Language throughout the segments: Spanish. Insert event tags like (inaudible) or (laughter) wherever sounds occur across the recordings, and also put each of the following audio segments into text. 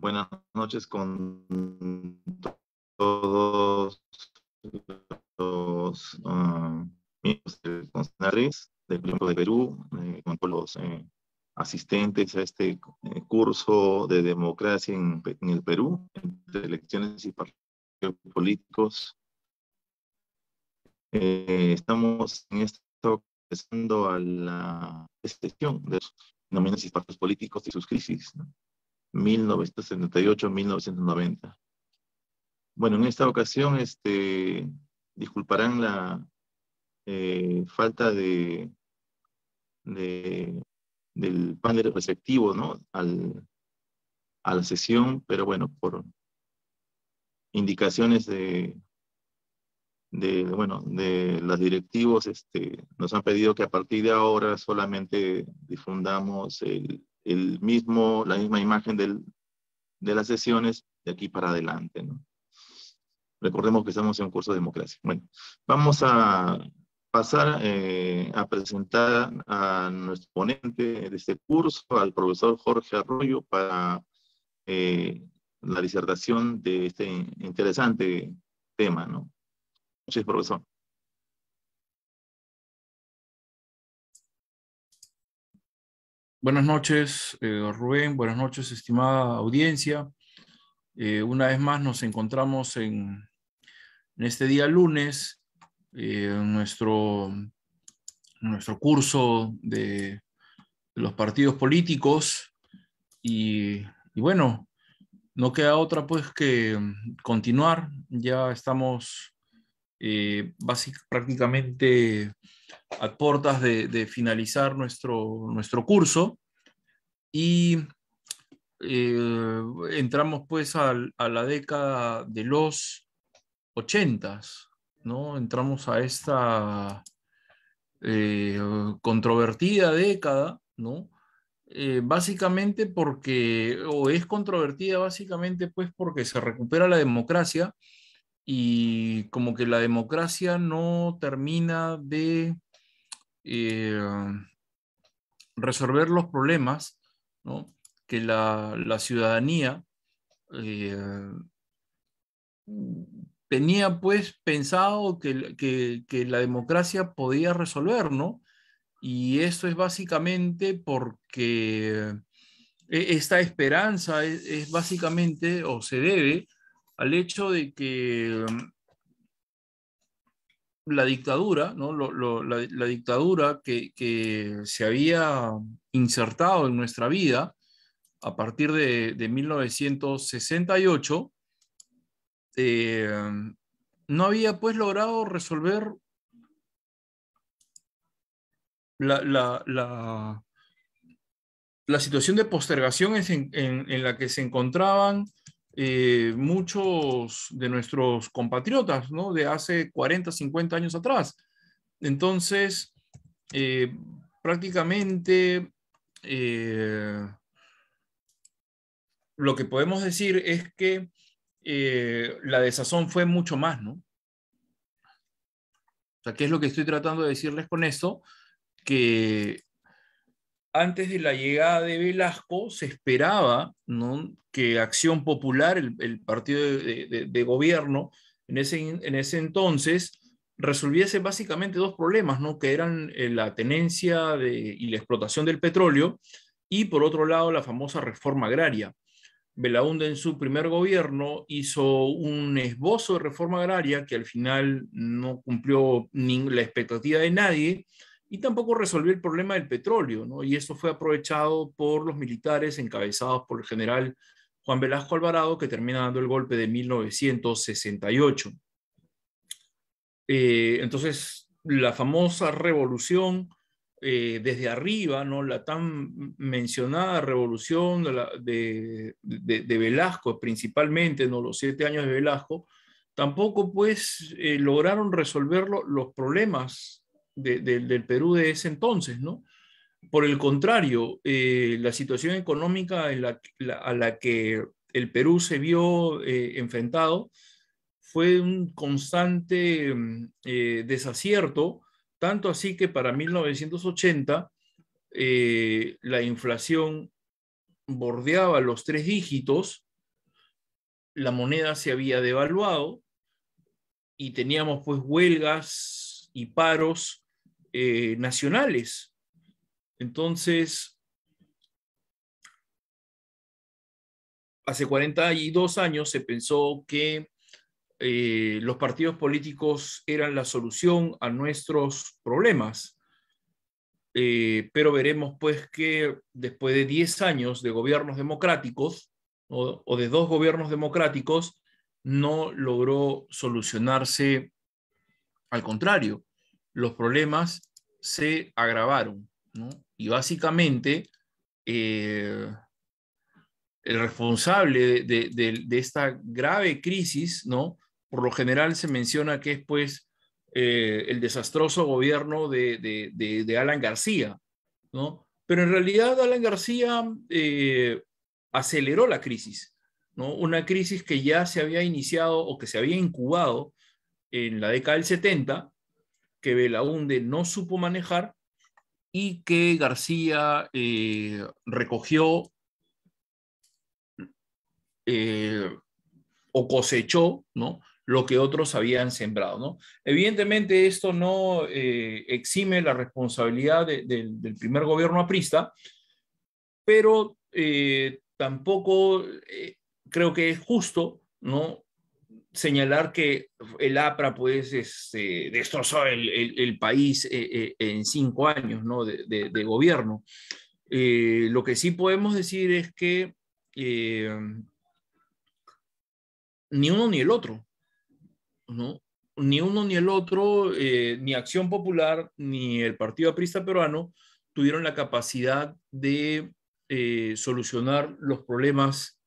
Buenas noches con todos los ah, miembros del grupo del de Perú, eh, con todos los eh, asistentes a este eh, curso de democracia en, el Perú, entre elecciones y partidos políticos. estamos en esto, empezando a la sesión de los nominaciones y partidos políticos y sus crisis. ¿no? 1978-1990. Bueno, en esta ocasión, este, disculparán la eh, falta de, del panel receptivo ¿no? Al, a la sesión, pero bueno, por indicaciones de, de, bueno, de los directivos, este, nos han pedido que a partir de ahora solamente difundamos el, el mismo, la misma imagen de las sesiones de aquí para adelante. Recordemos que estamos en un curso de democracia. Bueno, vamos a pasar eh, a presentar a nuestro ponente de este curso, al profesor Jorge Arroyo, para eh, la disertación de este interesante tema. ¿no? Muchas gracias, profesor. Buenas noches, eh, Rubén. Buenas noches, estimada audiencia. Eh, una vez más nos encontramos en, este día lunes, eh, en nuestro, nuestro curso de, los partidos políticos. Y, y bueno, no queda otra pues que continuar. Ya estamos eh, prácticamente a portas de, finalizar nuestro, nuestro curso y eh, entramos pues a la década de los ochentas, ¿no? Entramos a esta eh, controvertida década, ¿no? básicamente porque, o es controvertida básicamente pues porque se recupera la democracia y como que la democracia no termina de eh, resolver los problemas que la, ciudadanía eh, tenía pues pensado que, la democracia podía resolver, ¿no? Y esto es básicamente porque eh, esta esperanza es básicamente o se debe al hecho de que mm, la dictadura, ¿no? la, dictadura que, se había insertado en nuestra vida a partir de, 1968, eh, no había pues logrado resolver la, la, situación de postergación en, la que se encontraban eh, muchos de nuestros compatriotas, ¿no? De hace 40, 50 años atrás. Entonces, eh, prácticamente eh, lo que podemos decir es que la desazón fue mucho más, ¿no? O sea, ¿qué es lo que estoy tratando de decirles con esto? Que antes de la llegada de Velasco se esperaba que Acción Popular, el, partido de, gobierno, en ese, entonces resolviese básicamente dos problemas, que eran eh, la tenencia y la explotación del petróleo y por otro lado la famosa reforma agraria. Belaunde en su primer gobierno hizo un esbozo de reforma agraria que al final no cumplió la expectativa de nadie, y tampoco resolvió el problema del petróleo, ¿no? Y eso fue aprovechado por los militares encabezados por el general Juan Velasco Alvarado, que termina dando el golpe de 1968. Eh, entonces, la famosa revolución eh, desde arriba, ¿no? La tan mencionada revolución de, Velasco, principalmente, ¿no? Los siete años de Velasco, tampoco, pues, eh, lograron resolver los problemas del Perú de ese entonces, ¿no? Por el contrario, eh, la situación económica a la que el Perú se vio eh, enfrentado fue un constante mm, eh, desacierto, tanto así que para 1980 la inflación bordeaba los tres dígitos, la moneda se había devaluado y teníamos pues huelgas y paros eh, nacionales. Entonces, hace 42 años se pensó que eh, los partidos políticos eran la solución a nuestros problemas. Eh, pero veremos pues que después de 10 años de gobiernos democráticos o, o de dos gobiernos democráticos, no logró solucionarse al contrario, los problemas se agravaron, Y básicamente eh, el responsable de, esta grave crisis, ¿no? Por lo general se menciona que es pues, eh, el desastroso gobierno de, Alan García, Pero en realidad Alan García eh, aceleró la crisis, ¿no? Una crisis que ya se había iniciado o que se había incubado en la década del 70 que Belaunde no supo manejar y que García eh, recogió eh, o cosechó ¿no? lo que otros habían sembrado. ¿no? Evidentemente esto no eh, exime la responsabilidad del primer gobierno aprista, pero tampoco creo que es justo ¿no? señalar que el APRA pues este, destrozó el, país eh, eh, en cinco años ¿no? de, gobierno. Eh, lo que sí podemos decir es que ni uno ni el otro, ¿no? ni uno ni el otro, ni Acción Popular ni el Partido Aprista Peruano tuvieron la capacidad de solucionar los problemas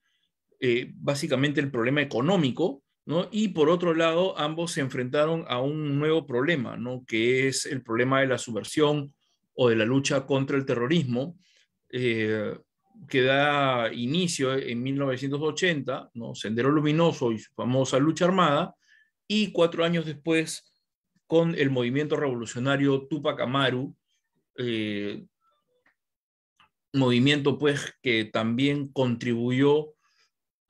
básicamente el problema económico y por otro lado, ambos se enfrentaron a un nuevo problema, Que es el problema de la subversión o de la lucha contra el terrorismo, eh, que da inicio en 1980, Sendero Luminoso y su famosa lucha armada, y cuatro años después con el movimiento revolucionario Tupac Amaru, eh, movimiento pues que también contribuyó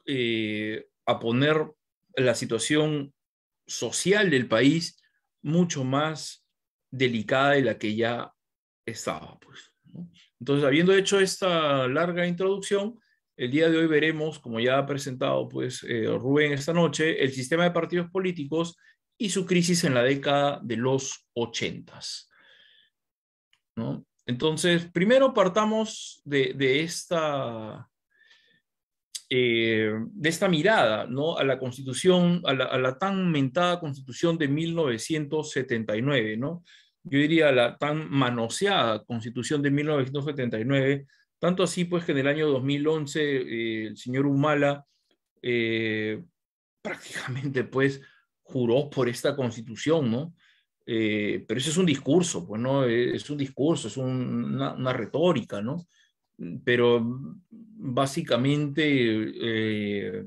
eh, a poner la situación social del país mucho más delicada de la que ya estaba. Pues, Entonces, habiendo hecho esta larga introducción, el día de hoy veremos, como ya ha presentado pues, eh, Rubén esta noche, el sistema de partidos políticos y su crisis en la década de los ochentas. Entonces, primero partamos de, de esta eh, de esta mirada ¿no? a la constitución, a la, tan mentada constitución de 1979, ¿no? yo diría la tan manoseada constitución de 1979, tanto así pues que en el año 2011 eh, el señor Humala eh, prácticamente pues juró por esta constitución, ¿no? pero eso es un discurso, pues no, es un discurso, es una, una, retórica, ¿no? Mm, pero mm, básicamente, eh,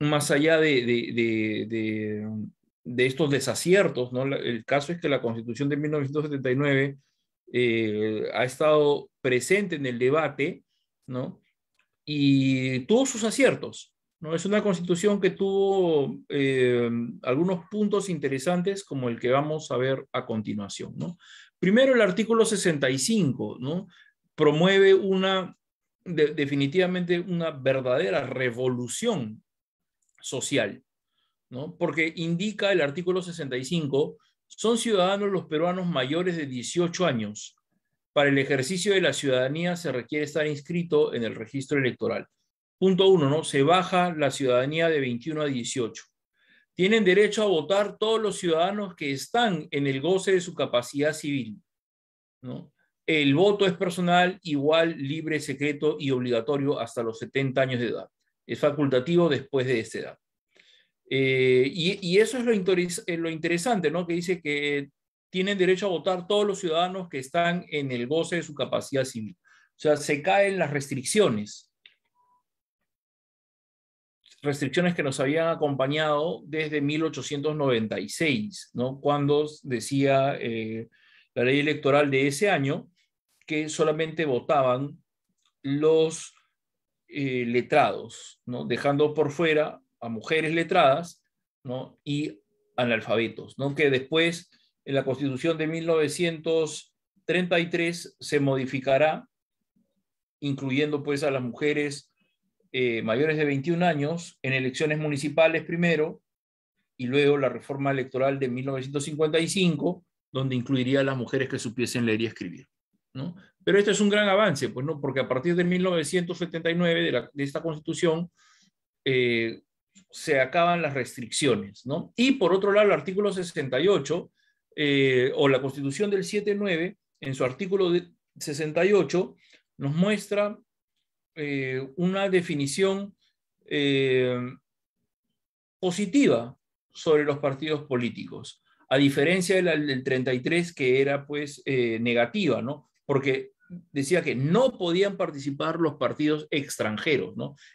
más allá de, de, de, de, estos desaciertos, ¿no? el caso es que la Constitución de 1979 eh, ha estado presente en el debate ¿no? y tuvo sus aciertos. ¿no? Es una constitución que tuvo eh, algunos puntos interesantes como el que vamos a ver a continuación. ¿no? Primero el artículo 65, ¿no? promueve una, definitivamente una verdadera revolución social, ¿no? porque indica el artículo 65, son ciudadanos los peruanos mayores de 18 años. Para el ejercicio de la ciudadanía se requiere estar inscrito en el registro electoral. Punto uno, ¿no? Se baja la ciudadanía de 21 a 18. Tienen derecho a votar todos los ciudadanos que están en el goce de su capacidad civil, ¿no? El voto es personal, igual, libre, secreto y obligatorio hasta los 70 años de edad. Es facultativo después de esa edad. Eh, y, eso es eh, lo, interesante, ¿no? Que dice que tienen derecho a votar todos los ciudadanos que están en el goce de su capacidad civil. O sea, se caen las restricciones. Restricciones que nos habían acompañado desde 1896, ¿no? Cuando decía eh, la ley electoral de ese año que solamente votaban los eh, letrados, ¿no? dejando por fuera a mujeres letradas y analfabetos, que después en la constitución de 1933 se modificará, incluyendo pues a las mujeres eh, mayores de 21 años en elecciones municipales primero y luego la reforma electoral de 1955, donde incluiría a las mujeres que supiesen leer y escribir. Pero este es un gran avance, pues, Porque a partir de 1979, de, esta constitución, eh, se acaban las restricciones, Y por otro lado, el artículo 68, eh, o la constitución del 79, en su artículo 68, nos muestra eh, una definición positiva sobre los partidos políticos, a diferencia del, 33 que era pues negativa, ¿no? porque decía que no podían participar los partidos extranjeros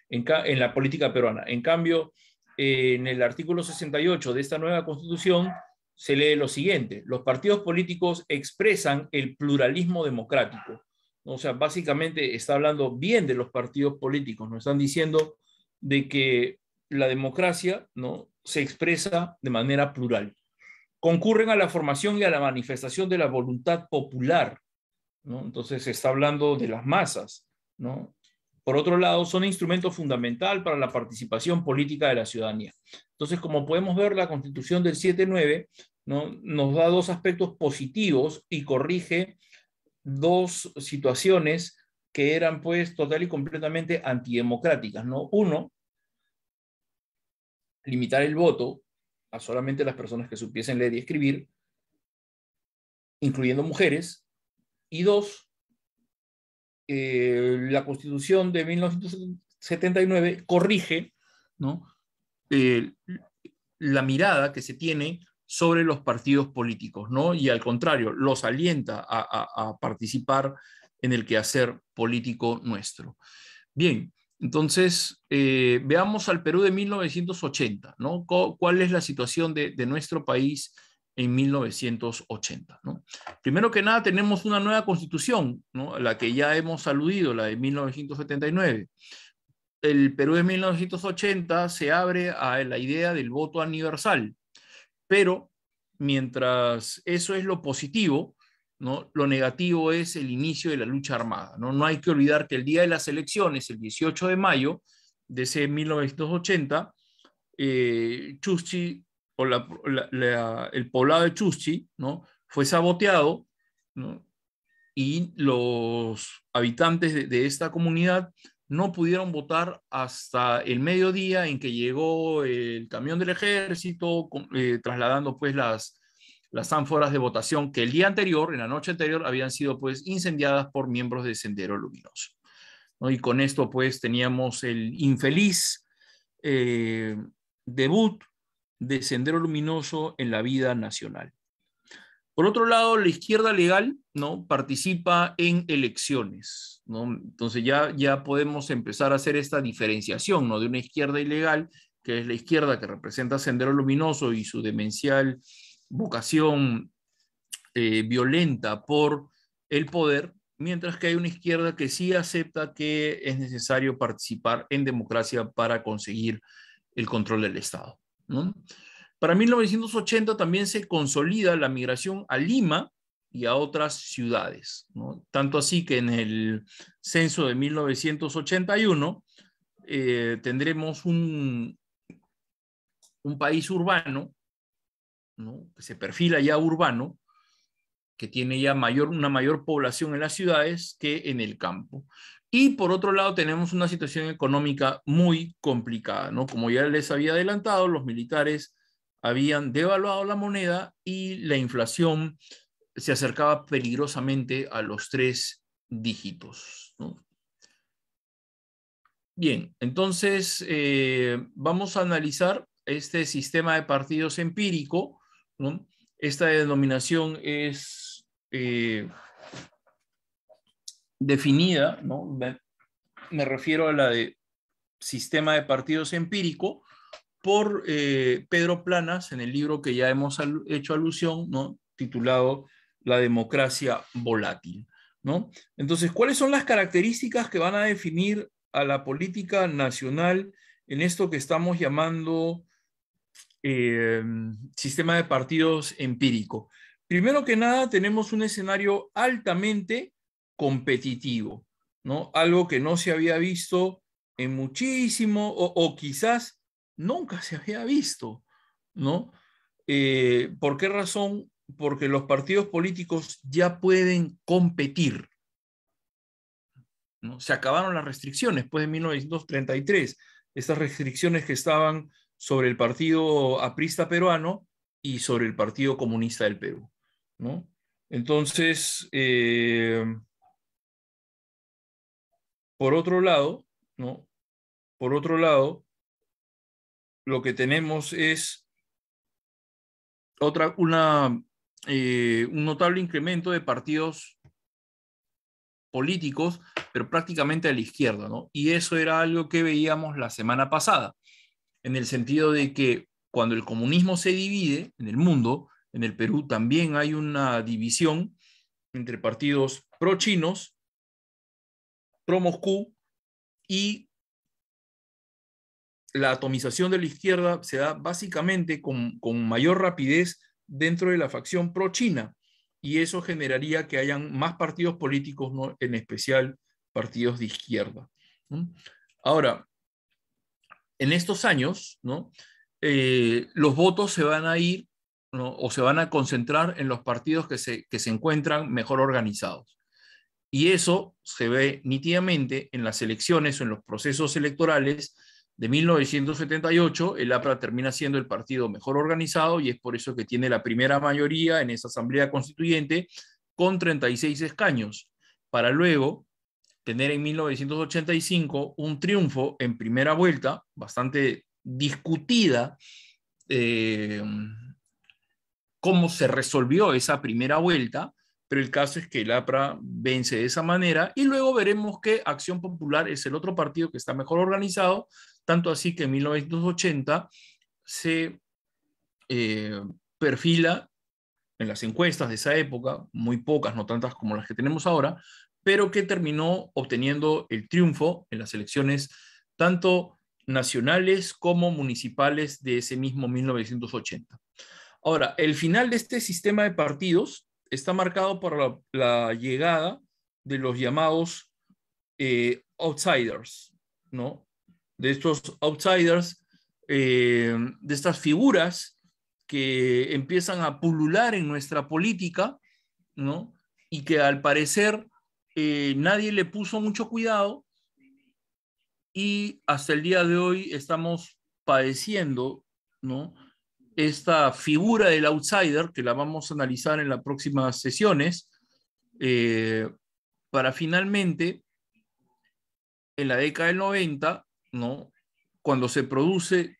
en, la política peruana. En cambio, eh, en el artículo 68 de esta nueva constitución se lee lo siguiente, los partidos políticos expresan el pluralismo democrático. O sea, básicamente está hablando bien de los partidos políticos, No están diciendo de que la democracia ¿no? se expresa de manera plural. Concurren a la formación y a la manifestación de la voluntad popular entonces se está hablando de las masas, ¿no? Por otro lado, son instrumentos fundamental para la participación política de la ciudadanía. Entonces, como podemos ver, la Constitución del 79 ¿no? nos da dos aspectos positivos y corrige dos situaciones que eran pues total y completamente antidemocráticas, ¿no? Uno, limitar el voto a solamente las personas que supiesen leer y escribir, incluyendo mujeres, y dos, eh, la Constitución de 1979 corrige eh, la mirada que se tiene sobre los partidos políticos, ¿no? Y al contrario, los alienta a, participar en el quehacer político nuestro. Bien, entonces, eh, veamos al Perú de 1980, ¿no? ¿Cuál es la situación de, de nuestro país en 1980. Primero que nada, tenemos una nueva constitución, la que ya hemos aludido, la de 1979. El Perú de 1980 se abre a la idea del voto universal, pero mientras eso es lo positivo, lo negativo es el inicio de la lucha armada. ¿no? hay que olvidar que el día de las elecciones, el 18 de mayo de ese 1980, eh, el poblado de Chuschi, ¿no? Fue saboteado, Y los habitantes de, esta comunidad no pudieron votar hasta el mediodía en que llegó el camión del ejército eh, trasladando pues las, las ánforas de votación que el día anterior, en la noche anterior, habían sido pues incendiadas por miembros de Sendero Luminoso. Y con esto pues teníamos el infeliz eh, debut de Sendero Luminoso en la vida nacional. Por otro lado, la izquierda legal ¿no? participa en elecciones. Entonces ya, ya podemos empezar a hacer esta diferenciación ¿no? de una izquierda ilegal, que es la izquierda que representa Sendero Luminoso y su demencial vocación eh, violenta por el poder, mientras que hay una izquierda que sí acepta que es necesario participar en democracia para conseguir el control del Estado. Para 1980 también se consolida la migración a Lima y a otras ciudades, tanto así que en el censo de 1981 eh, tendremos un, un país urbano, que se perfila ya urbano, que tiene ya mayor, una mayor población en las ciudades que en el campo. Y por otro lado, tenemos una situación económica muy complicada, ¿no? Como ya les había adelantado, los militares habían devaluado la moneda y la inflación se acercaba peligrosamente a los tres dígitos, ¿no? Bien, entonces eh, vamos a analizar este sistema de partidos empírico, ¿no? Esta denominación es eh, definida, ¿no? me, refiero a la de sistema de partidos empírico, por eh, Pedro Planas en el libro que ya hemos hecho alusión, ¿no? titulado La democracia volátil. ¿no? Entonces, ¿cuáles son las características que van a definir a la política nacional en esto que estamos llamando em, sistema de partidos empírico? Primero que nada, tenemos un escenario altamente competitivo, ¿no? Algo que no se había visto en muchísimo, o, quizás nunca se había visto, ¿no? Eh, ¿Por qué razón? Porque los partidos políticos ya pueden competir. ¿no? Se acabaron las restricciones después de 1933, estas restricciones que estaban sobre el Partido Aprista Peruano y sobre el Partido Comunista del Perú. ¿no? Entonces, eh, por otro lado, ¿no? Por otro lado, lo que tenemos es otra, una, eh, un notable incremento de partidos políticos, pero prácticamente a la izquierda, ¿no? Y eso era algo que veíamos la semana pasada, en el sentido de que cuando el comunismo se divide en el mundo, en el Perú también hay una división entre partidos pro-chinos pro-Moscú y la atomización de la izquierda se da básicamente con, mayor rapidez dentro de la facción pro-China y eso generaría que hayan más partidos políticos, en especial partidos de izquierda. Ahora, en estos años, ¿no? Eh, los votos se van a ir o se van a concentrar en los partidos que que se encuentran mejor organizados. Y eso se ve nítidamente en las elecciones o en los procesos electorales de 1978. El APRA termina siendo el partido mejor organizado y es por eso que tiene la primera mayoría en esa asamblea constituyente con 36 escaños, para luego tener en 1985 un triunfo en primera vuelta, bastante discutida, eh, cómo se resolvió esa primera vuelta, pero el caso es que el APRA vence de esa manera y luego veremos que Acción Popular es el otro partido que está mejor organizado, tanto así que en 1980 se eh, perfila en las encuestas de esa época, muy pocas, no tantas como las que tenemos ahora, pero que terminó obteniendo el triunfo en las elecciones tanto nacionales como municipales de ese mismo 1980. Ahora, el final de este sistema de partidos está marcado por la, llegada de los llamados eh, outsiders, ¿no? De estos outsiders, eh, de estas figuras que empiezan a pulular en nuestra política, ¿no? Y que al parecer eh, nadie le puso mucho cuidado y hasta el día de hoy estamos padeciendo, ¿no? esta figura del outsider, que la vamos a analizar en las próximas sesiones, eh, para finalmente, en la década del 90, ¿no? cuando, se produce,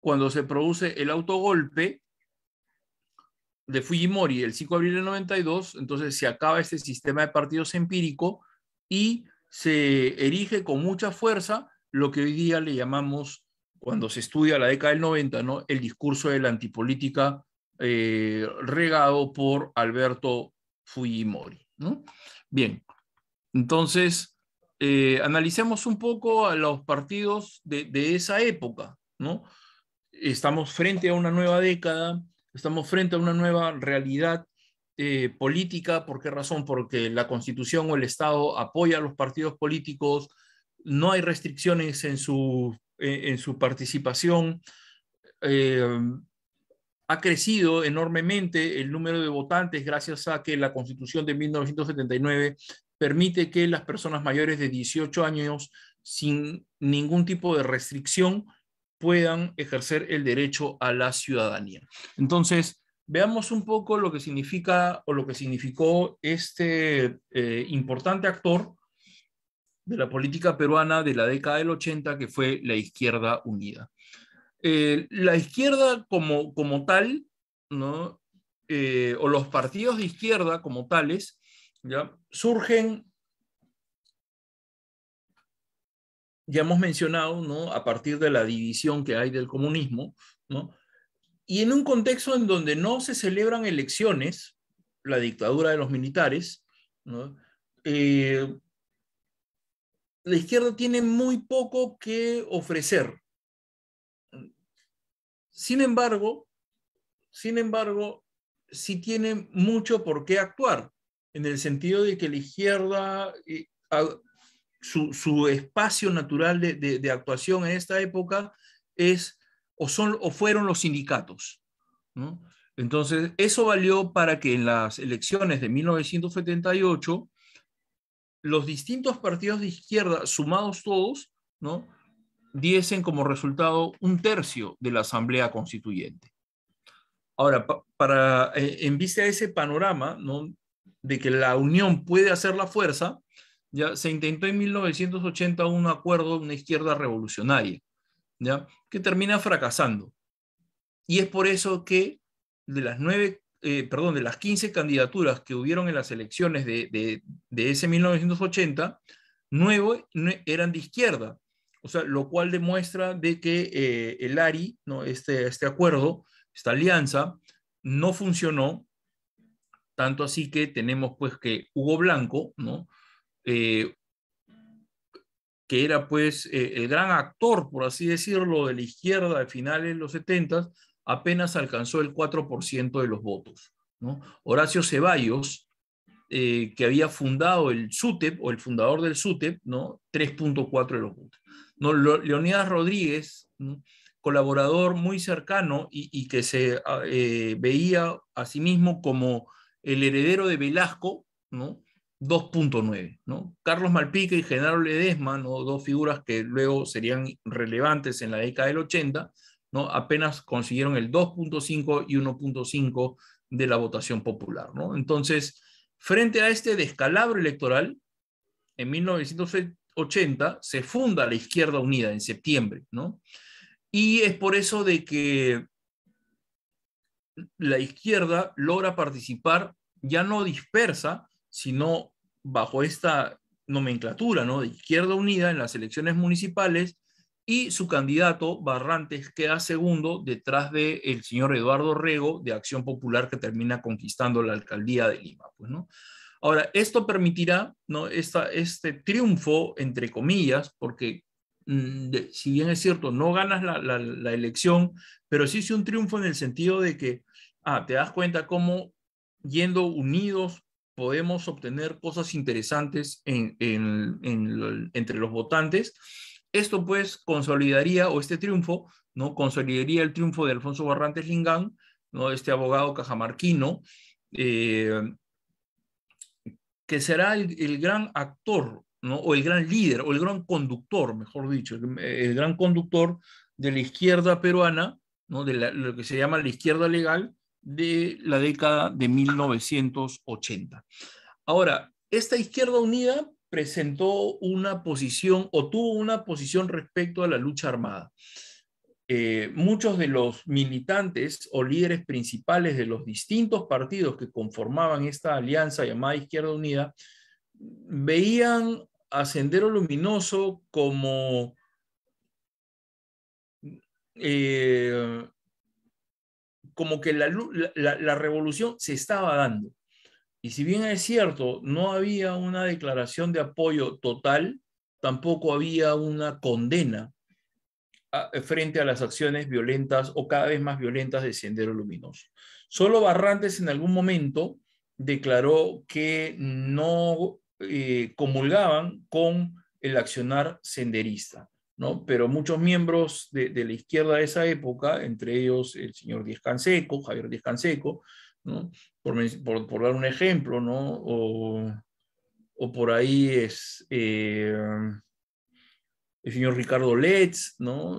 cuando se produce el autogolpe de Fujimori el 5 de abril del 92, entonces se acaba este sistema de partidos empírico y se erige con mucha fuerza lo que hoy día le llamamos cuando se estudia la década del 90, ¿no? el discurso de la antipolítica eh, regado por Alberto Fujimori. ¿no? Bien, entonces, eh, analicemos un poco a los partidos de, esa época. ¿no? Estamos frente a una nueva década, estamos frente a una nueva realidad eh, política. ¿Por qué razón? Porque la constitución o el Estado apoya a los partidos políticos, no hay restricciones en su en su participación. Eh, ha crecido enormemente el número de votantes gracias a que la Constitución de 1979 permite que las personas mayores de 18 años, sin ningún tipo de restricción, puedan ejercer el derecho a la ciudadanía. Entonces, veamos un poco lo que significa o lo que significó este eh, importante actor de la política peruana de la década del 80, que fue la izquierda unida. Eh, la izquierda como, como tal, ¿no? Eh, o los partidos de izquierda como tales, ¿ya? surgen, ya hemos mencionado, ¿no? a partir de la división que hay del comunismo, ¿no? y en un contexto en donde no se celebran elecciones, la dictadura de los militares, ¿no? Eh, la izquierda tiene muy poco que ofrecer. Sin embargo, sin embargo, sí tiene mucho por qué actuar, en el sentido de que la izquierda, eh, su, espacio natural de, actuación en esta época es o, son, o fueron los sindicatos. Entonces, eso valió para que en las elecciones de 1978 los distintos partidos de izquierda, sumados todos, ¿no? diesen como resultado un tercio de la Asamblea Constituyente. Ahora, para, eh, en vista de ese panorama, ¿no? de que la unión puede hacer la fuerza, ya se intentó en 1980 un acuerdo de una izquierda revolucionaria, ¿ya? que termina fracasando. Y es por eso que de las nueve eh, perdón, de las 15 candidaturas que hubieron en las elecciones de, de, ese 1980, nueve eran de izquierda, o sea, lo cual demuestra de que eh, el ARI, ¿no? este, este acuerdo, esta alianza, no funcionó, tanto así que tenemos pues que Hugo Blanco, ¿no? Eh, que era pues el gran actor, por así decirlo, de la izquierda de finales de los 70, apenas alcanzó el 4% de los votos. Horacio Ceballos, eh, que había fundado el SUTEP o el fundador del SUTEP, 3.4 de los votos. Leonidas Rodríguez, colaborador muy cercano y, que se ah, eh, veía a sí mismo como el heredero de Velasco, 2.9. Carlos Malpica y Genaro Ledesma, dos figuras que luego serían relevantes en la década del 80, apenas consiguieron el 2.5 y 1.5 de la votación popular. Entonces, frente a este descalabro electoral, en 1980 se funda la Izquierda Unida en septiembre, Y es por eso de que la izquierda logra participar ya no dispersa, sino bajo esta nomenclatura ¿no? de Izquierda Unida en las elecciones municipales y su candidato Barrantes queda segundo detrás de el señor Eduardo Rego de Acción Popular que termina conquistando la alcaldía de Lima. Pues, Ahora, esto permitirá ¿no? Esta, este triunfo, entre comillas, porque mm, si bien es cierto, no ganas la, elección, pero sí es un triunfo en el sentido de que ah, te das cuenta cómo yendo unidos podemos obtener cosas interesantes entre los votantes esto pues consolidaría, o este triunfo, ¿no? Consolidaría el triunfo de Alfonso Barrantes Lingán, ¿no? Este abogado cajamarquino, eh, que será el, gran actor, ¿no? O el gran líder, o el gran conductor, mejor dicho, el, gran conductor de la izquierda peruana, ¿no? De lo que se llama la izquierda legal de la década de 1980. Ahora, esta izquierda unida presentó una posición o tuvo una posición respecto a la lucha armada. Eh, muchos de los militantes o líderes principales de los distintos partidos que conformaban esta alianza llamada Izquierda Unida veían a Sendero Luminoso como eh, como que la, la, revolución se estaba dando. Y si bien es cierto, no había una declaración de apoyo total, tampoco había una condena eh, frente a las acciones violentas o cada vez más violentas de Sendero Luminoso. Solo Barrantes en algún momento declaró que no eh, comulgaban con el accionar senderista, ¿no? Pero muchos miembros de, la izquierda de esa época, entre ellos el señor Díez Canseco, Javier Díez Canseco, por, dar un ejemplo, O, por ahí es eh, el señor Ricardo Letz,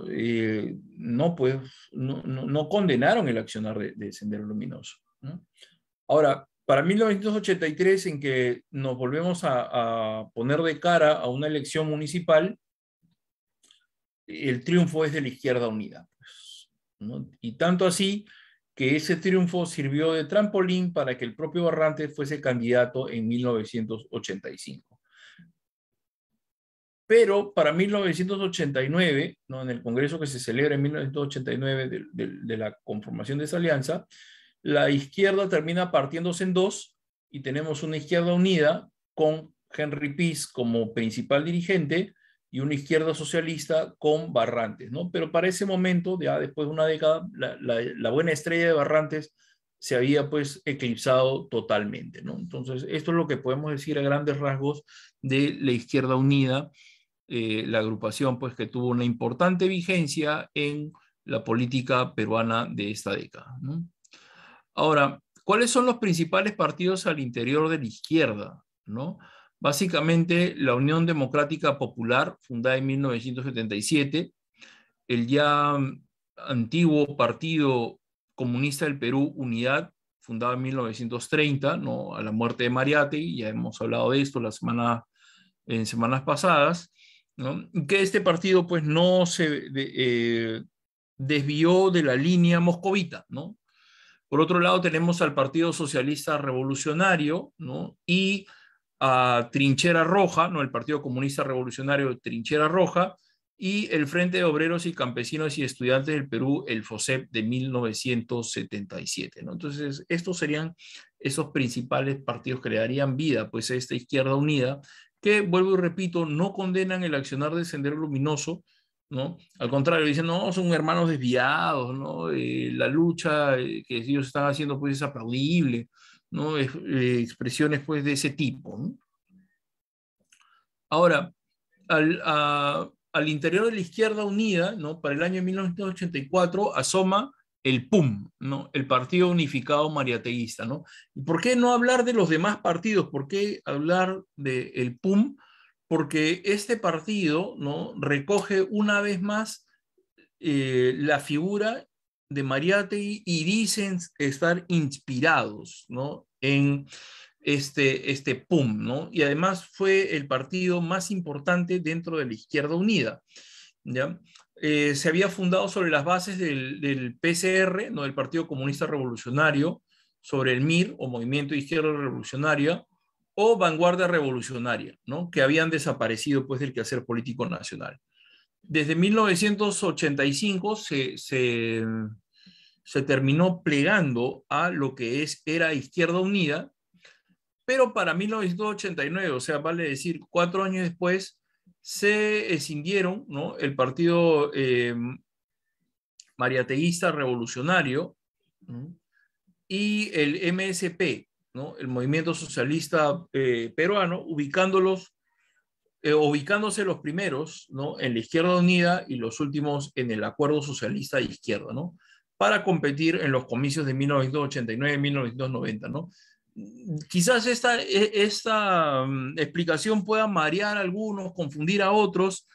eh, pues, ¿no? no, pues, no, condenaron el accionar de, Sendero Luminoso. Ahora, para 1983, en que nos volvemos a, poner de cara a una elección municipal, el triunfo es de la izquierda unida. Pues, y tanto así que ese triunfo sirvió de trampolín para que el propio Barrante fuese candidato en 1985. Pero para 1989, en el Congreso que se celebra en 1989 de, la conformación de esa alianza, la izquierda termina partiéndose en dos y tenemos una izquierda unida con Henry Pease como principal dirigente y una izquierda socialista con Barrantes, ¿no? Pero para ese momento, ya después de una década, la, buena estrella de Barrantes se había pues eclipsado totalmente, ¿no? Entonces, esto es lo que podemos decir a grandes rasgos de la izquierda unida, eh, la agrupación pues que tuvo una importante vigencia en la política peruana de esta década, ¿no? Ahora, ¿cuáles son los principales partidos al interior de la izquierda, ¿no? Básicamente, la Unión Democrática Popular, fundada en 1977, el ya mm, antiguo Partido Comunista del Perú, Unidad, fundado en 1930, ¿no? a la muerte de Mariate, ya hemos hablado de esto la semana, en semanas pasadas, que este partido pues no se eh, desvió de la línea moscovita, ¿no? Por otro lado tenemos al Partido Socialista Revolucionario, ¿no? Y a Trinchera Roja, ¿no? el Partido Comunista Revolucionario Trinchera Roja, y el Frente de Obreros y Campesinos y Estudiantes del Perú, el FOSEP de 1977. ¿no? Entonces, estos serían esos principales partidos que le darían vida pues, a esta izquierda unida, que, vuelvo y repito, no condenan el accionar de Sendero Luminoso, ¿no? Al contrario, dicen, no, son hermanos desviados, ¿no? Eh, la lucha eh, que ellos están haciendo pues es aplaudible, eh, expresiones pues, de ese tipo. Ahora, al, interior de la izquierda unida, para el año 1984, asoma el PUM, ¿no? el Partido Unificado Mariateísta. ¿Y por qué no hablar de los demás partidos? ¿Por qué hablar del el PUM? Porque este partido ¿no? recoge una vez más eh, la figura de Mariategui y dicen estar inspirados ¿no? en este, este PUM, ¿no? y además fue el partido más importante dentro de la Izquierda Unida. ¿ya? Eh, se había fundado sobre las bases del, PCR, ¿no? del Partido Comunista Revolucionario, sobre el MIR o Movimiento Izquierdo Izquierda Revolucionaria, o vanguardia revolucionaria, ¿no? que habían desaparecido pues, del quehacer político nacional. Desde 1985 se, se terminó plegando a lo que es, era Izquierda Unida, pero para 1989, o sea, vale decir, cuatro años después, se escindieron ¿no? el partido eh, mariateísta revolucionario y el MSP, ¿no? el Movimiento Socialista eh, Peruano, ubicándolos, eh, ubicándose los primeros ¿no? en la Izquierda Unida y los últimos en el Acuerdo Socialista de Izquierda. ¿no? para competir en los comicios de 1989-1990, ¿no? Quizás esta, e, esta mm, explicación pueda marear a algunos, confundir a otros,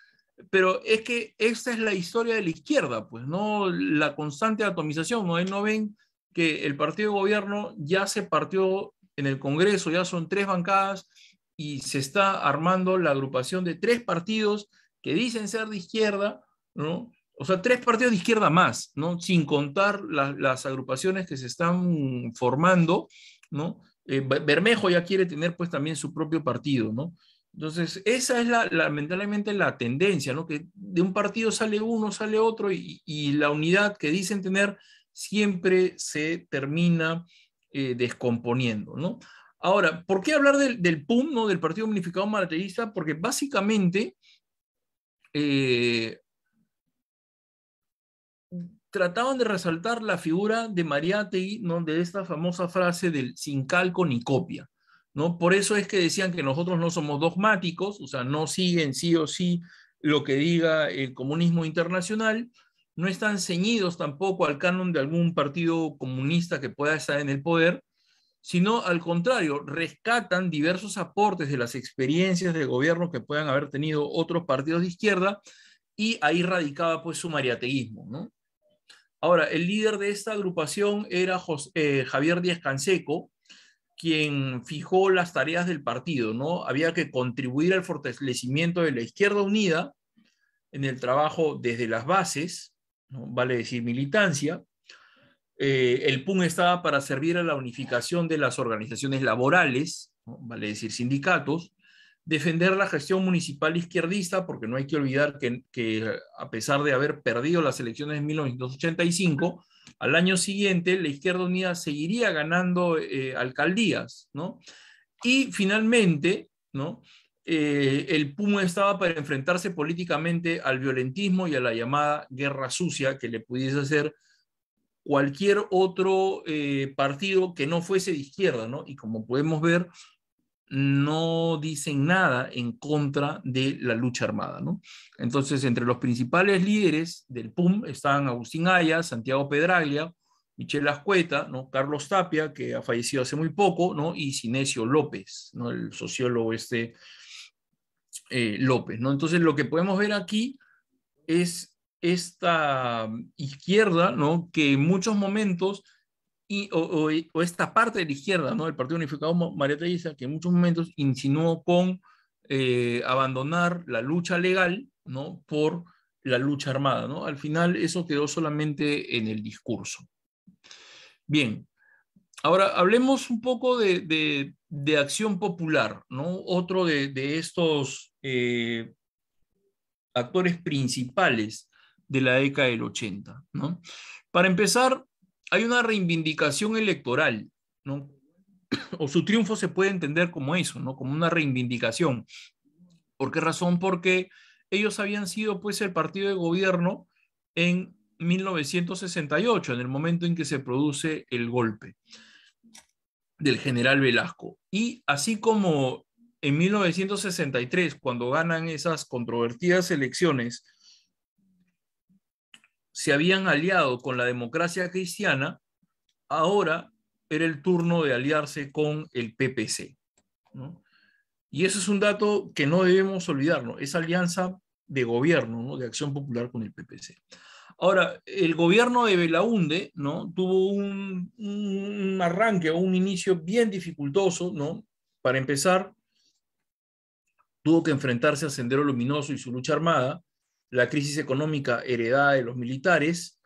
pero es que esta es la historia de la izquierda, pues, ¿no? La constante atomización, ¿no? no ven que el partido de gobierno ya se partió en el Congreso, ya son tres bancadas y se está armando la agrupación de tres partidos que dicen ser de izquierda, ¿no? o sea, tres partidos de izquierda más, ¿no? Sin contar las agrupaciones que se están formando, ¿no? Eh, Bermejo ya quiere tener pues también su propio partido, ¿no? Entonces, esa es la, lamentablemente la tendencia, ¿no? Que de un partido sale uno, sale otro y, la unidad que dicen tener siempre se termina eh, descomponiendo, ¿no? Ahora, ¿por qué hablar del, PUM, ¿no? del Partido Unificado Materialista? Porque básicamente eh, trataban de resaltar la figura de Mariátegui, ¿no? de esta famosa frase del sin calco ni copia. ¿no? Por eso es que decían que nosotros no somos dogmáticos, o sea, no siguen sí o sí lo que diga el comunismo internacional, no están ceñidos tampoco al canon de algún partido comunista que pueda estar en el poder, sino al contrario, rescatan diversos aportes de las experiencias de gobierno que puedan haber tenido otros partidos de izquierda y ahí radicaba pues su mariateísmo, ¿no? Ahora, el líder de esta agrupación era eh, Javier Díaz Canseco, quien fijó las tareas del partido, ¿no? Había que contribuir al fortalecimiento de la izquierda unida en el trabajo desde las bases, vale decir militancia. Eh, el PUN estaba para servir a la unificación de las organizaciones laborales, vale decir sindicatos, defender la gestión municipal izquierdista, porque no hay que olvidar que, a pesar de haber perdido las elecciones de 1985, al año siguiente la Izquierda Unida seguiría ganando eh, alcaldías, ¿no? Y finalmente, ¿no? Eh, el PUMO estaba para enfrentarse políticamente al violentismo y a la llamada guerra sucia que le pudiese hacer cualquier otro eh, partido que no fuese de izquierda, ¿no? Y como podemos ver, no dicen nada en contra de la lucha armada. ¿no? Entonces, entre los principales líderes del PUM están Agustín Aya, Santiago Pedraglia, Michelle Ascueta, ¿no? Carlos Tapia, que ha fallecido hace muy poco, ¿no? y Sinesio López, ¿no? el sociólogo este eh, López. ¿no? Entonces, lo que podemos ver aquí es esta izquierda ¿no? que en muchos momentos o, esta parte de la izquierda, ¿no? El Partido Unificado Teresa, que en muchos momentos insinuó con eh, abandonar la lucha legal, ¿no? Por la lucha armada, ¿no? Al final eso quedó solamente en el discurso. Bien, ahora hablemos un poco de, acción popular, ¿no? Otro de, estos eh, actores principales de la década del 80, ¿no? Para empezar, hay una reivindicación electoral, ¿no? (coughs) O su triunfo se puede entender como eso, ¿no? Como una reivindicación. ¿Por qué razón? Porque ellos habían sido pues el partido de gobierno en 1968, en el momento en que se produce el golpe del general Velasco. Y así como en 1963, cuando ganan esas controvertidas elecciones, se habían aliado con la democracia cristiana, ahora era el turno de aliarse con el PPC. Y eso es un dato que no debemos olvidarnos, esa alianza de gobierno, ¿no? de acción popular con el PPC. Ahora, el gobierno de Belaunde ¿no? tuvo un, un arranque o un inicio bien dificultoso. ¿no? Para empezar, tuvo que enfrentarse a Sendero Luminoso y su lucha armada, la crisis económica heredada de los militares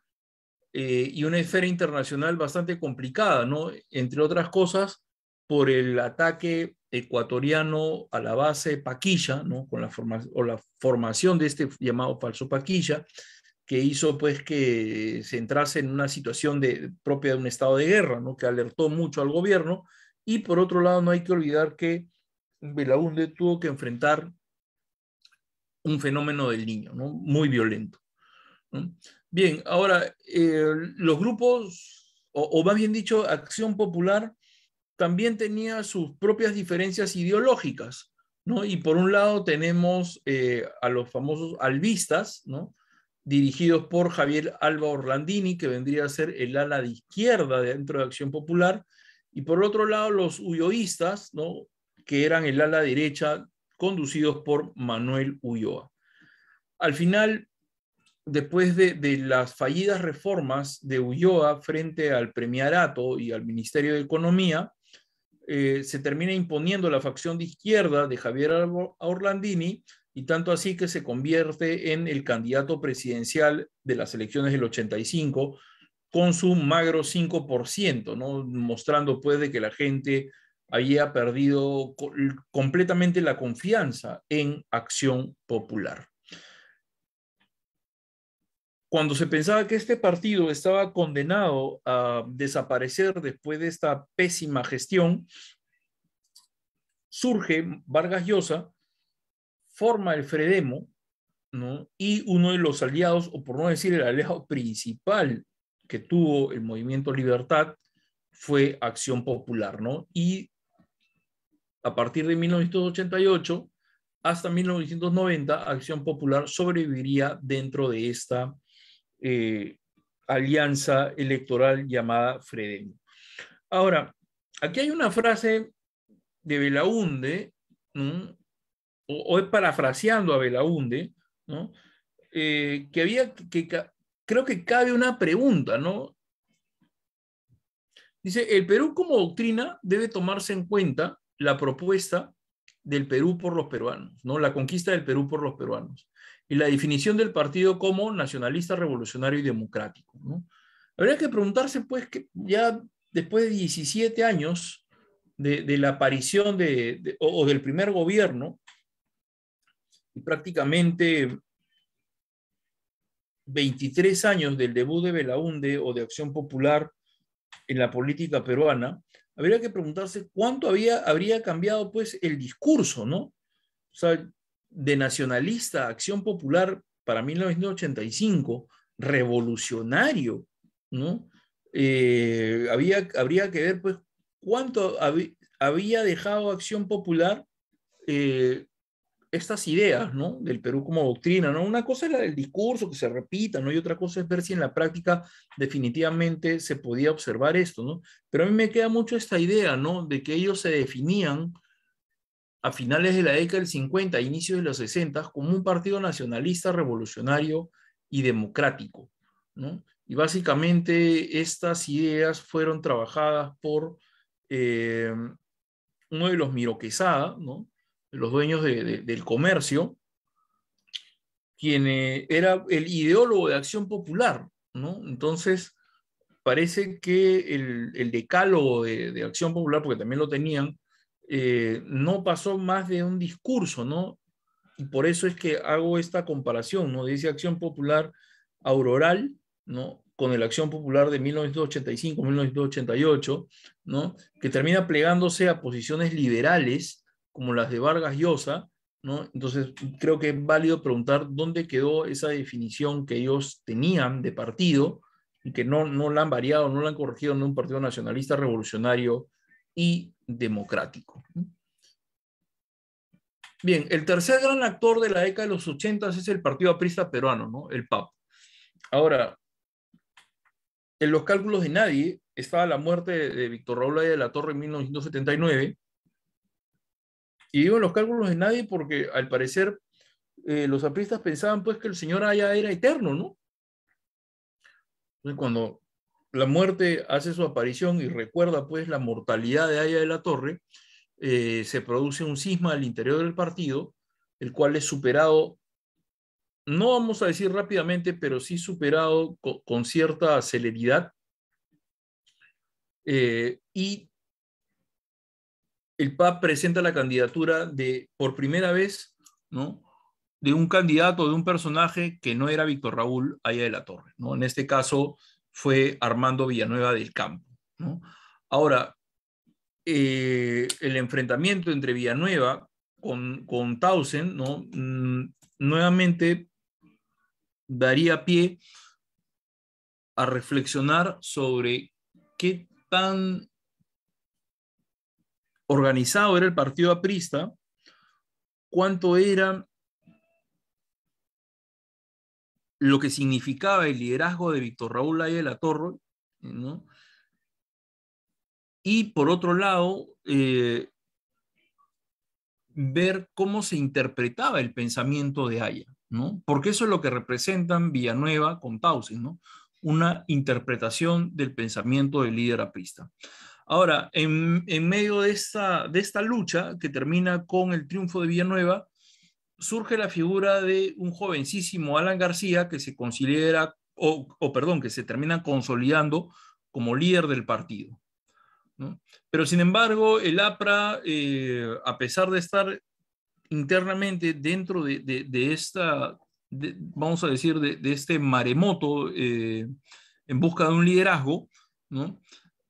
eh, y una esfera internacional bastante complicada, ¿no? entre otras cosas, por el ataque ecuatoriano a la base Paquilla, ¿no? con la, o la formación de este llamado falso Paquilla, que hizo pues que se entrase en una situación de, propia de un estado de guerra, ¿no? que alertó mucho al gobierno. Y por otro lado, no hay que olvidar que Belaunde tuvo que enfrentar un fenómeno del niño, ¿no? muy violento. Bien, ahora, eh, los grupos, o, más bien dicho, Acción Popular, también tenía sus propias diferencias ideológicas, ¿no? Y por un lado tenemos eh, a los famosos albistas, ¿no? dirigidos por Javier Alba Orlandini, que vendría a ser el ala de izquierda dentro de Acción Popular, y por otro lado los huyoístas, ¿no? que eran el ala derecha conducidos por Manuel Ulloa. Al final, después de, las fallidas reformas de Ulloa frente al premiarato y al Ministerio de Economía, eh, se termina imponiendo la facción de izquierda de Javier Orlandini, y tanto así que se convierte en el candidato presidencial de las elecciones del 85 con su magro 5%, ¿no? mostrando pues que la gente había perdido completamente la confianza en Acción Popular. Cuando se pensaba que este partido estaba condenado a desaparecer después de esta pésima gestión, surge Vargas Llosa, forma el Fredemo, ¿no? y uno de los aliados, o por no decir el aliado principal que tuvo el movimiento Libertad, fue Acción Popular, ¿no? Y a partir de 1988 hasta 1990, Acción Popular sobreviviría dentro de esta eh, alianza electoral llamada Fredem. Ahora, aquí hay una frase de Belaunde, o, es parafraseando a Belaunde, eh, que había creo que cabe una pregunta, ¿no? Dice, el Perú como doctrina debe tomarse en cuenta la propuesta del Perú por los peruanos, ¿no? La conquista del Perú por los peruanos y la definición del partido como nacionalista, revolucionario y democrático, ¿no? Habría que preguntarse, pues, que ya después de 17 años de, la aparición de, o, del primer gobierno, y prácticamente 23 años del debut de Belaunde o de Acción Popular en la política peruana, habría que preguntarse cuánto había, habría cambiado pues el discurso, ¿no? O sea, de nacionalista, acción popular para 1985, revolucionario, ¿no? Eh, había, habría que ver pues cuánto había dejado acción popular eh, estas ideas ¿no? del Perú como doctrina. ¿no? Una cosa era el discurso que se repita, ¿no? y otra cosa es ver si en la práctica definitivamente se podía observar esto. ¿no? Pero a mí me queda mucho esta idea ¿no? de que ellos se definían a finales de la década del 50, a inicios de los 60, como un partido nacionalista, revolucionario y democrático. ¿no? Y básicamente estas ideas fueron trabajadas por eh, uno de los miroquesada, ¿no? los dueños del comercio, quien eh, era el ideólogo de Acción Popular, ¿no? Entonces, parece que el, decálogo de, Acción Popular, porque también lo tenían, eh, no pasó más de un discurso, ¿no? Y por eso es que hago esta comparación, ¿no? Dice Acción Popular auroral, ¿no? Con la Acción Popular de 1985-1988, ¿no? Que termina plegándose a posiciones liberales, como las de Vargas Llosa, ¿no? Entonces, creo que es válido preguntar dónde quedó esa definición que ellos tenían de partido y que no, no la han variado, no la han corregido en un partido nacionalista, revolucionario y democrático. Bien, el tercer gran actor de la década de los ochentas es el Partido Aprista Peruano, ¿no? El PAP. Ahora, en los cálculos de nadie estaba la muerte de, Víctor Raúl de la Torre en 1979 y digo los cálculos de nadie porque al parecer eh, los apristas pensaban pues que el Señor Aya era eterno, ¿no? cuando la muerte hace su aparición y recuerda pues la mortalidad de Aya de la Torre, eh, se produce un sisma al interior del partido, el cual es superado, no vamos a decir rápidamente, pero sí superado con, cierta celeridad. Eh, y el PAP presenta la candidatura de, por primera vez, ¿no? de un candidato, de un personaje que no era Víctor Raúl allá de la Torre. ¿no? En este caso fue Armando Villanueva del Campo. Ahora, eh, el enfrentamiento entre Villanueva con, con Tausen ¿no? Mm, nuevamente daría pie a reflexionar sobre qué tan organizado era el partido aprista, cuánto era lo que significaba el liderazgo de Víctor Raúl la Torre, ¿no? Y por otro lado, eh, ver cómo se interpretaba el pensamiento de Haya, ¿no? Porque eso es lo que representan Villanueva con Tausen, ¿no? Una interpretación del pensamiento del líder aprista. Ahora, en, medio de esta, lucha que termina con el triunfo de Villanueva, surge la figura de un jovencísimo Alan García que se considera, o, perdón, que se termina consolidando como líder del partido. Pero sin embargo, el APRA, eh, a pesar de estar internamente dentro de, esta, vamos a decir, de, este maremoto eh, en busca de un liderazgo, ¿no?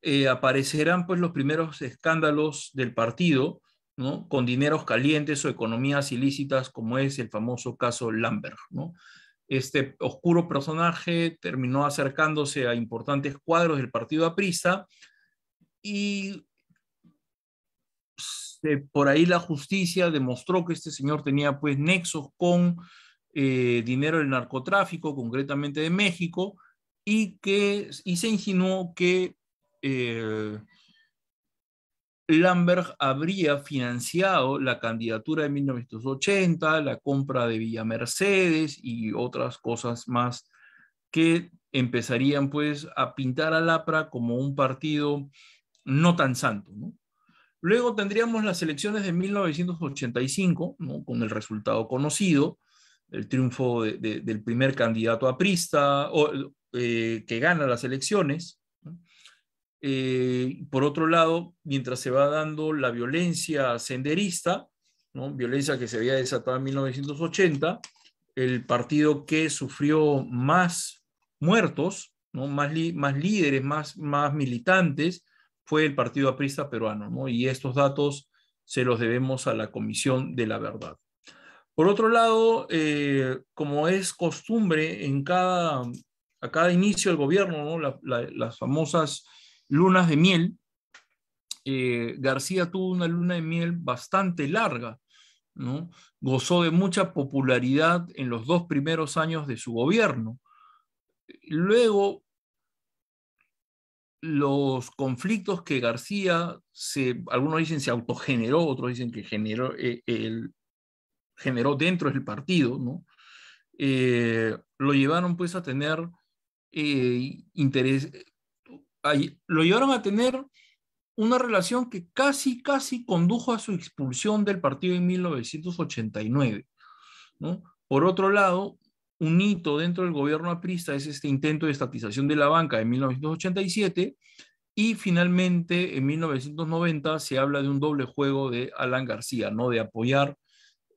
Eh, aparecerán pues los primeros escándalos del partido, ¿no? Con dineros calientes o economías ilícitas, como es el famoso caso Lambert, ¿no? Este oscuro personaje terminó acercándose a importantes cuadros del partido prisa y por ahí la justicia demostró que este señor tenía pues nexos con eh, dinero del narcotráfico, concretamente de México, y, que, y se insinuó que eh, Lambert habría financiado la candidatura de 1980, la compra de Villa Mercedes y otras cosas más que empezarían pues a pintar a Lapra como un partido no tan santo. Luego tendríamos las elecciones de 1985, con el resultado conocido, el triunfo del primer candidato aprista o, eh, que gana las elecciones. Eh, por otro lado, mientras se va dando la violencia senderista, ¿no? violencia que se había desatado en 1980, el partido que sufrió más muertos, ¿no? más, más líderes, más, más militantes, fue el Partido Aprista Peruano. ¿no? Y estos datos se los debemos a la Comisión de la Verdad. Por otro lado, eh, como es costumbre en cada, a cada inicio del gobierno, ¿no? las famosas lunas de miel. Eh, García tuvo una luna de miel bastante larga, ¿no? Gozó de mucha popularidad en los dos primeros años de su gobierno. Luego, los conflictos que García, se, algunos dicen se autogeneró, otros dicen que generó, eh, el, generó dentro del partido, ¿no? Eh, lo llevaron pues a tener eh, interés, lo llevaron a tener una relación que casi, casi condujo a su expulsión del partido en 1989. ¿no? Por otro lado, un hito dentro del gobierno aprista es este intento de estatización de la banca en 1987 y finalmente en 1990 se habla de un doble juego de Alan García, ¿no? de apoyar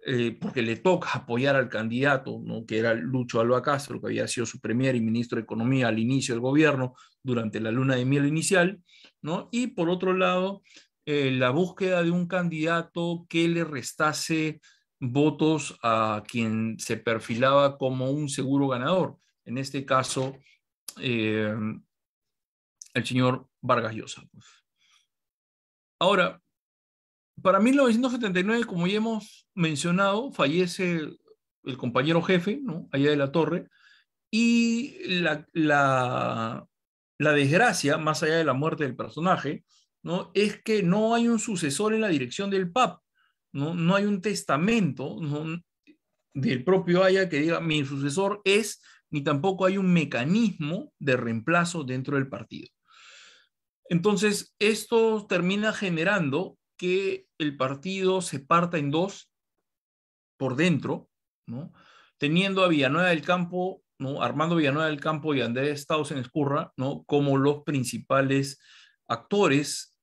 eh, porque le toca apoyar al candidato, ¿no? que era Lucho Alba Castro, que había sido su premier y ministro de Economía al inicio del gobierno durante la luna de miel inicial, ¿no? y por otro lado, eh, la búsqueda de un candidato que le restase votos a quien se perfilaba como un seguro ganador, en este caso, eh, el señor Vargas Llosa. Pues. Ahora, para 1979, como ya hemos mencionado, fallece el, compañero jefe, ¿no? allá de la torre, y la, desgracia, más allá de la muerte del personaje, ¿no? es que no hay un sucesor en la dirección del PAP, no, no hay un testamento ¿no? del propio Haya que diga mi sucesor es, ni tampoco hay un mecanismo de reemplazo dentro del partido. Entonces, esto termina generando que el partido se parta en dos por dentro, ¿no? teniendo a Villanueva del Campo, ¿no? Armando Villanueva del Campo y Andrés Tausen Escurra ¿no? como los principales actores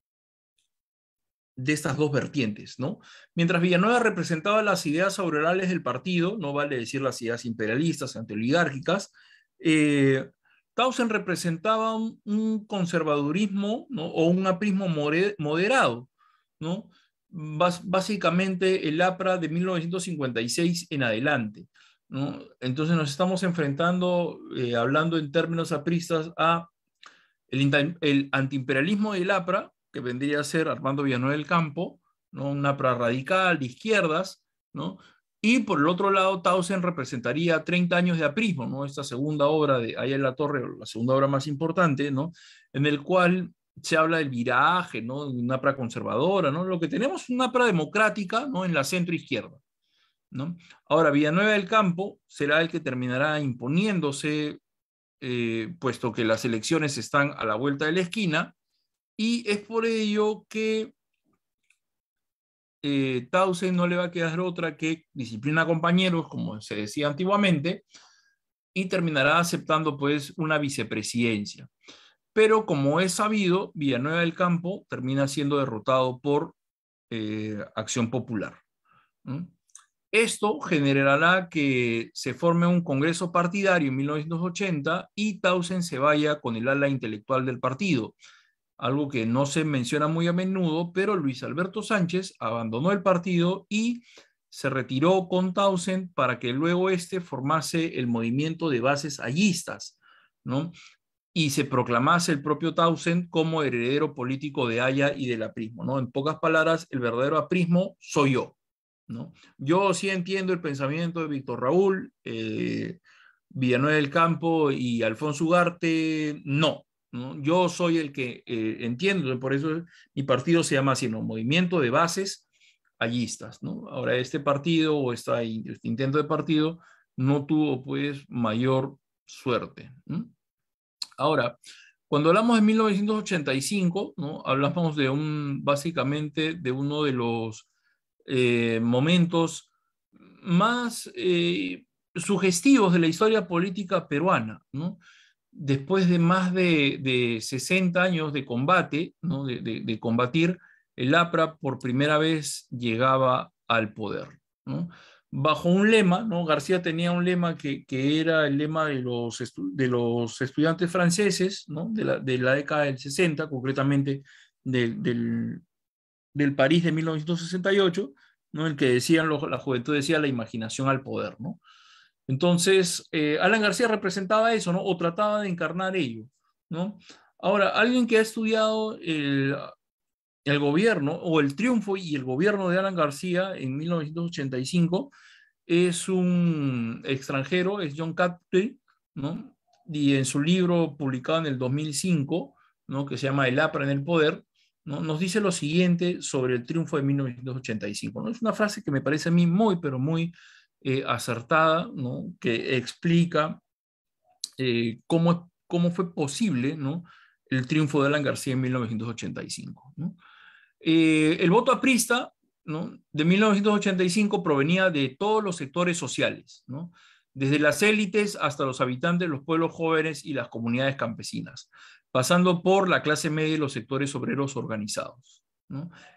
de estas dos vertientes, ¿no? Mientras Villanueva representaba las ideas aurorales del partido, no vale decir las ideas imperialistas, antioligárquicas, eh, Tausen representaba un, conservadurismo ¿no? o un aprismo moderado, ¿no? básicamente el APRA de 1956 en adelante. ¿no? Entonces nos estamos enfrentando, eh, hablando en términos apristas, a el, antiimperialismo del APRA, que vendría a ser Armando Villanueva del Campo, ¿no? un APRA radical de izquierdas, ¿no? y por el otro lado, Tausen representaría 30 años de aprismo, ¿no? esta segunda obra de la Torre, la segunda obra más importante, ¿no? en el cual se habla del viraje, ¿no? De una pra conservadora, ¿no? Lo que tenemos es una para democrática, ¿no? En la centro izquierda, ¿no? Ahora, Villanueva del Campo será el que terminará imponiéndose, eh, puesto que las elecciones están a la vuelta de la esquina, y es por ello que eh, no le va a quedar otra que disciplina compañeros, como se decía antiguamente, y terminará aceptando, pues, una vicepresidencia pero como es sabido, Villanueva del Campo termina siendo derrotado por eh, Acción Popular. Esto generará que se forme un Congreso partidario en 1980 y Tausen se vaya con el ala intelectual del partido, algo que no se menciona muy a menudo, pero Luis Alberto Sánchez abandonó el partido y se retiró con Tausen para que luego este formase el movimiento de bases allistas, ¿no? y se proclamase el propio tausen como heredero político de Haya y del aprismo, ¿no? En pocas palabras, el verdadero aprismo soy yo, ¿no? Yo sí entiendo el pensamiento de Víctor Raúl, eh, Villanueva del Campo y Alfonso Ugarte, no, Yo soy el que eh, entiendo, por eso mi partido se llama así, Movimiento de Bases Hallistas, ¿no? Ahora, este partido o esta, este intento de partido no tuvo, pues, mayor suerte, Ahora, cuando hablamos de 1985, ¿no? hablamos básicamente de uno de los eh, momentos más eh, sugestivos de la historia política peruana, después de más de, 60 años de combate, de, de, combatir, el APRA por primera vez llegaba al poder. ¿no? bajo un lema, ¿no? García tenía un lema que, que era el lema de los, de los estudiantes franceses, ¿no? De la, de la década del 60, concretamente del, París de 1968, ¿no? El que decían, la juventud decía, la imaginación al poder, ¿no? Entonces, eh, Alan García representaba eso, ¿no? O trataba de encarnar ello, ¿no? Ahora, alguien que ha estudiado el, el gobierno o el triunfo y el gobierno de Alan García en 1985 es un extranjero, es John Cattley, ¿no? Y en su libro publicado en el 2005, ¿no? que se llama El APRA en el poder, ¿no? nos dice lo siguiente sobre el triunfo de 1985. ¿no? Es una frase que me parece a mí muy, pero muy eh, acertada, ¿no? que explica eh, cómo, cómo fue posible ¿no? el triunfo de Alan García en 1985. ¿no? Eh, el voto aprista de 1985 provenía de todos los sectores sociales, desde las élites hasta los habitantes, los pueblos jóvenes y las comunidades campesinas, pasando por la clase media y los sectores obreros organizados.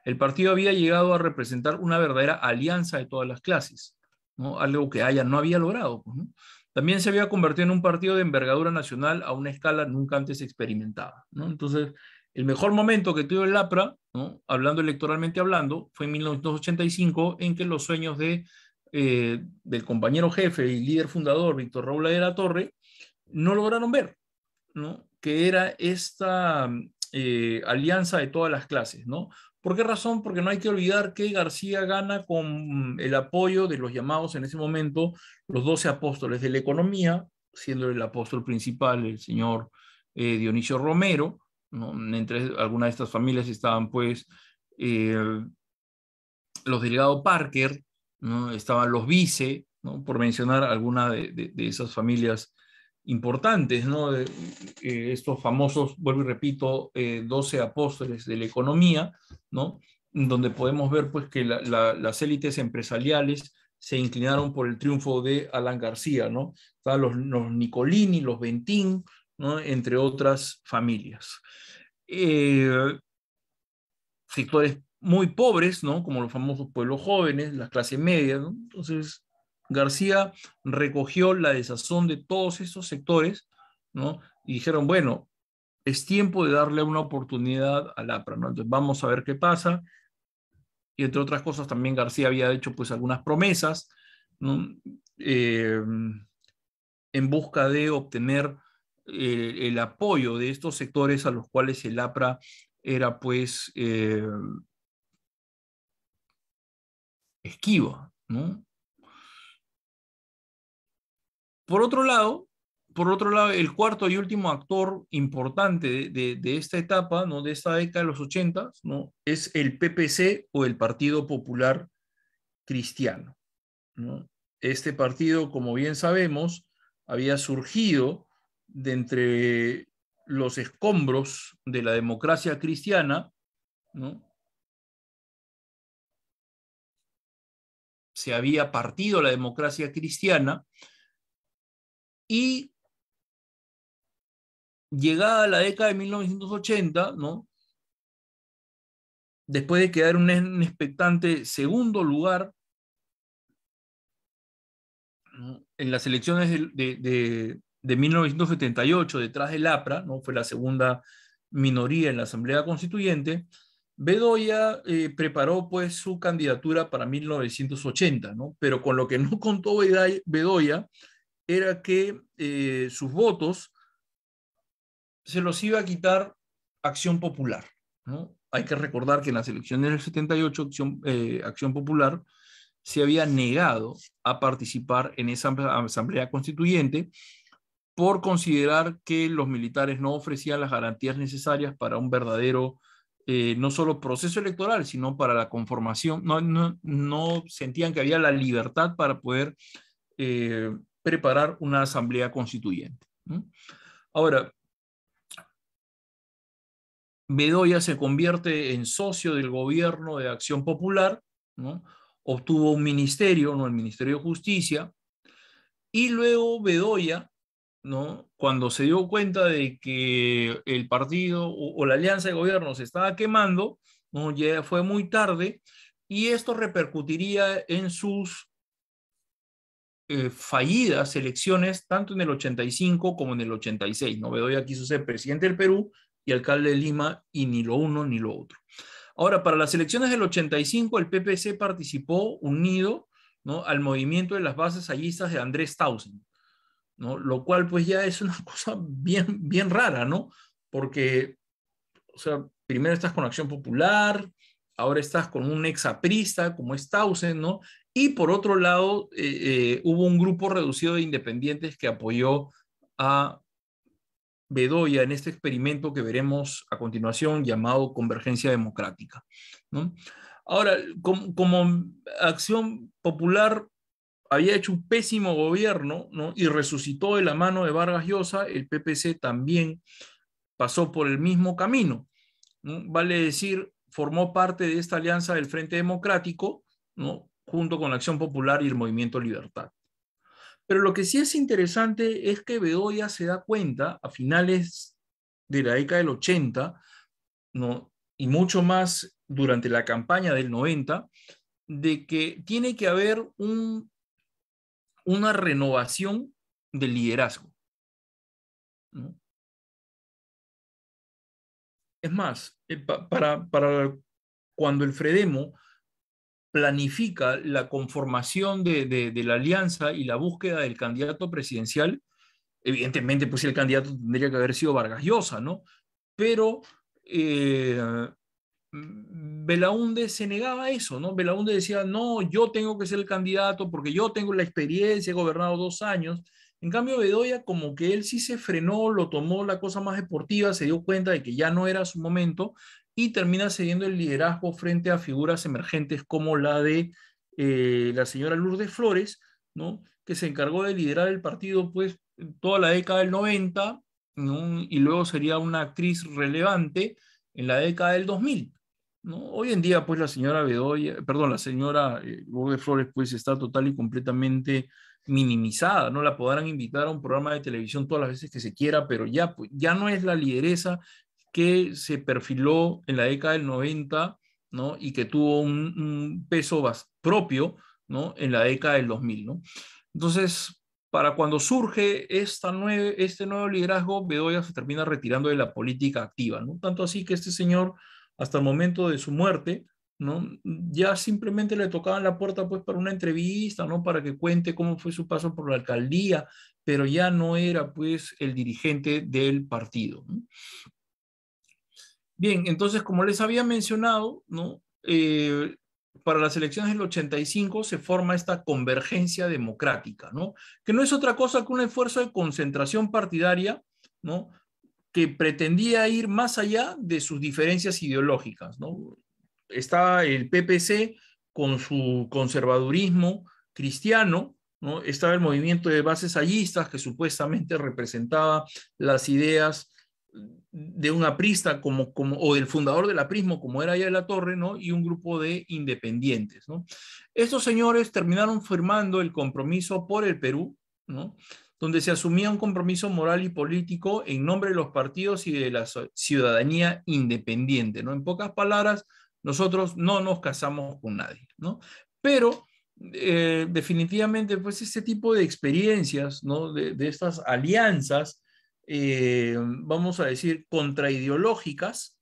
El partido había llegado a representar una verdadera alianza de todas las clases, algo que Haya no había logrado. Pues, También se había convertido en un partido de envergadura nacional a una escala nunca antes experimentada. Entonces, el mejor momento que tuvo el lapra ¿no? hablando electoralmente hablando, fue en 1985, en que los sueños de, eh, del compañero jefe y líder fundador, Víctor Raúl de la Torre, no lograron ver, ¿no? que era esta eh, alianza de todas las clases. ¿no? ¿Por qué razón? Porque no hay que olvidar que García gana con el apoyo de los llamados en ese momento los doce apóstoles de la economía, siendo el apóstol principal el señor eh, Dionisio Romero, entre algunas de estas familias estaban pues eh, los delegados Parker, ¿no? estaban los vice, ¿no? por mencionar alguna de, esas familias importantes, ¿no? Eh, estos famosos, vuelvo y repito, eh, doce apóstoles de la economía, ¿no? donde podemos ver pues, que las élites empresariales se inclinaron por el triunfo de Alan García, ¿no? Estaban los, los Nicolini, los Bentín, entre otras familias. Eh, sectores muy pobres, ¿no? como los famosos pueblos jóvenes, las clases medias. Entonces, García recogió la desazón de todos esos sectores ¿no? y dijeron, bueno, es tiempo de darle una oportunidad a APRA. ¿no? Entonces, vamos a ver qué pasa. Y entre otras cosas, también García había hecho pues, algunas promesas eh, en busca de obtener el, apoyo de estos sectores a los cuales el APRA era pues eh, esquiva Por otro lado, por otro lado, el cuarto y último actor importante de, esta etapa, de esta década de los ochentas ¿no? es el PPC o el Partido Popular Cristiano. Este partido, como bien sabemos, había surgido de entre los escombros de la democracia cristiana, ¿no? se había partido la democracia cristiana y llegada la década de 1980, ¿no? después de quedar un, expectante segundo lugar en las elecciones de, de 1978 detrás del APRA, ¿no? fue la segunda minoría en la Asamblea Constituyente, Bedoya eh, preparó pues su candidatura para 1980, ¿no? pero con lo que no contó Bedoya era que eh, sus votos se los iba a quitar Acción Popular. ¿no? Hay que recordar que en las elecciones del 78 Acción, eh, Acción Popular se había negado a participar en esa asamblea constituyente por considerar que los militares no ofrecían las garantías necesarias para un verdadero, eh, no solo proceso electoral, sino para la conformación, no, sentían que había la libertad para poder eh, preparar una asamblea constituyente. Ahora, Bedoya se convierte en socio del gobierno de Acción Popular, ¿no? obtuvo un ministerio, ¿no? el Ministerio de Justicia, y luego Bedoya cuando se dio cuenta de que el partido o, la alianza de gobierno se estaba quemando, Ya fue muy tarde y esto repercutiría en sus eh, fallidas elecciones tanto en el 85 como en el 86. No ya quiso ser presidente del Perú y alcalde de Lima y ni lo uno ni lo otro. Ahora, para las elecciones del 85, el PPC participó unido al movimiento de las bases allistas de Andrés Tausen. ¿no? Lo cual pues ya es una (laughs) cosa bien, bien rara, ¿no? Porque, o sea, primero estás con Acción Popular, ahora estás con un exaprista como es Tausen, ¿no? Y por otro lado, eh, eh, hubo un grupo reducido de independientes que apoyó a Bedoya en este experimento que veremos a continuación llamado Convergencia Democrática, ¿no? Ahora, como, como acción popular había hecho un pésimo gobierno ¿no? y resucitó de la mano de Vargas Llosa, el PPC también pasó por el mismo camino. Vale decir, formó parte de esta alianza del Frente Democrático, ¿no? junto con la Acción Popular y el Movimiento Libertad. Pero lo que sí es interesante es que Bedoya se da cuenta a finales de la década del 80, ¿no? y mucho más durante la campaña del 90, de que tiene que haber un una renovación del liderazgo. Es más, eh, para, cuando el Fredemo planifica la conformación de, la alianza y la búsqueda del candidato presidencial, evidentemente, pues el candidato tendría que haber sido Vargas Llosa, ¿no? Pero eh, Belaunde se negaba a eso, ¿no? Belaunde decía, no, yo tengo que ser el candidato porque yo tengo la experiencia, he gobernado dos años. En cambio, Bedoya como que él sí se frenó, lo tomó la cosa más deportiva, se dio cuenta de que ya no era su momento y termina cediendo el liderazgo frente a figuras emergentes como la de eh, la señora Lourdes Flores, ¿no? que se encargó de liderar el partido pues toda la década del 90 y luego sería una actriz relevante en la década del 2000. Hoy en día, pues la señora Bedoya, perdón, la señora Gómez eh, Flores, pues está total y completamente minimizada, ¿no? La podrán invitar a un programa de televisión todas las veces que se quiera, pero ya, pues, ya no es la lideresa que se perfiló en la década del 90, ¿no? Y que tuvo un, peso propio, ¿no? En la década del 2000, ¿no? Entonces, para cuando surge esta este nuevo liderazgo, Bedoya se termina retirando de la política activa, ¿no? Tanto así que este señor hasta el momento de su muerte, ¿no? Ya simplemente le tocaban la puerta pues para una entrevista, ¿no? Para que cuente cómo fue su paso por la alcaldía, pero ya no era pues el dirigente del partido. Bien, entonces como les había mencionado, ¿no? Eh, para las elecciones del 85 se forma esta convergencia democrática, ¿no? Que no es otra cosa que un esfuerzo de concentración partidaria, ¿no? que pretendía ir más allá de sus diferencias ideológicas. ¿no? Está el PPC con su conservadurismo cristiano, ¿no? estaba el movimiento de bases allistas que supuestamente representaba las ideas de un aprista como, como, o del fundador del aprismo, como era ya de la Torre, ¿no? y un grupo de independientes. ¿no? Estos señores terminaron firmando el compromiso por el Perú, donde se asumía un compromiso moral y político en nombre de los partidos y de la ciudadanía independiente. ¿no? En pocas palabras, nosotros no nos casamos con nadie. Pero eh, definitivamente, pues este tipo de experiencias, de, estas alianzas, eh, vamos a decir, contraideológicas,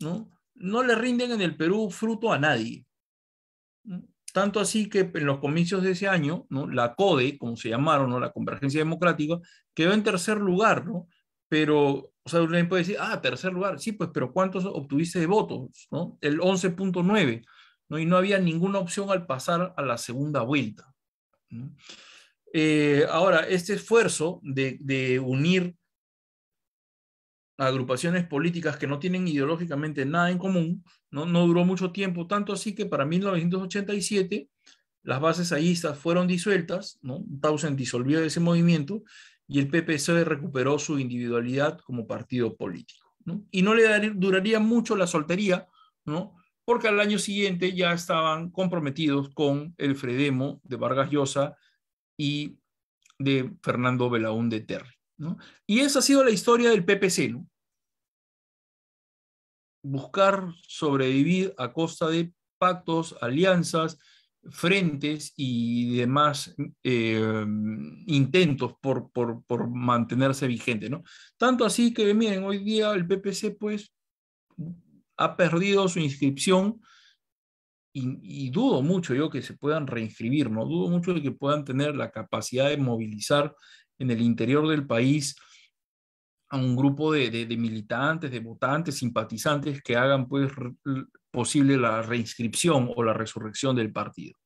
¿no? no le rinden en el Perú fruto a nadie. Tanto así que en los comicios de ese año, ¿no? la CODE, como se llamaron, la Convergencia Democrática, quedó en tercer lugar, ¿no? Pero, o sea, uno puede decir, ah, tercer lugar, sí, pues, pero ¿cuántos obtuviste de votos? ¿no? El 11.9, ¿no? Y no había ninguna opción al pasar a la segunda vuelta. Eh, ahora, este esfuerzo de, de unir agrupaciones políticas que no tienen ideológicamente nada en común, no, duró mucho tiempo, tanto así que para 1987 las bases saístas fueron disueltas, ¿no? Tausen disolvió ese movimiento y el PPC recuperó su individualidad como partido político. ¿no? Y no le duraría mucho la soltería, ¿no? porque al año siguiente ya estaban comprometidos con el Fredemo de Vargas Llosa y de Fernando Belaún de Terry. ¿no? Y esa ha sido la historia del PPC. ¿no? buscar sobrevivir a costa de pactos, alianzas, frentes y demás eh, intentos por, mantenerse vigente. ¿no? Tanto así que, miren, hoy día el PPC pues ha perdido su inscripción y, y, dudo mucho yo que se puedan reinscribir, ¿no? Dudo mucho de que puedan tener la capacidad de movilizar en el interior del país a un grupo de, militantes, de votantes, simpatizantes que hagan pues posible la reinscripción o la resurrección del partido.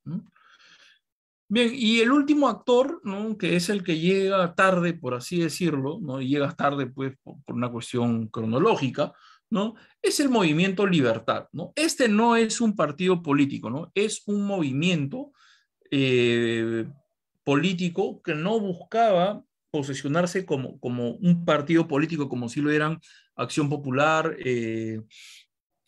Bien, y el último actor, que es el que llega tarde, por así decirlo, ¿no? llega tarde pues por, una cuestión cronológica, ¿no? es el movimiento Libertad. ¿no? Este no es un partido político, ¿no? es un movimiento eh, político que no buscaba posicionarse como, un partido político, como si lo eran Acción Popular, eh,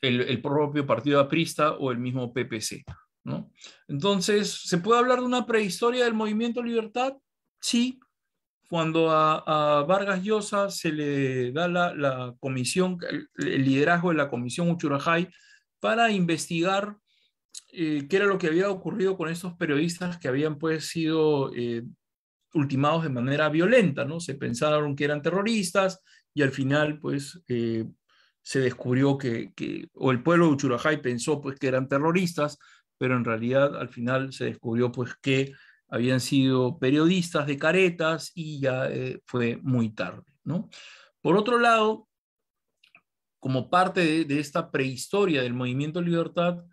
el, propio partido aprista o el mismo PPC. ¿no? Entonces, ¿se puede hablar de una prehistoria del movimiento Libertad? Sí. Cuando a, Vargas Llosa se le da la, comisión, el, liderazgo de la comisión Uchurajay para investigar eh, qué era lo que había ocurrido con estos periodistas que habían pues sido eh, ultimados de manera violenta, ¿no? Se pensaron que eran terroristas y al final, pues, eh, se descubrió que, o el pueblo de Uchurajay pensó, pues, que eran terroristas, pero en realidad al final se descubrió, pues, que habían sido periodistas de caretas y ya eh, fue muy tarde, ¿no? Por otro lado, como parte de, de esta prehistoria del movimiento Libertad,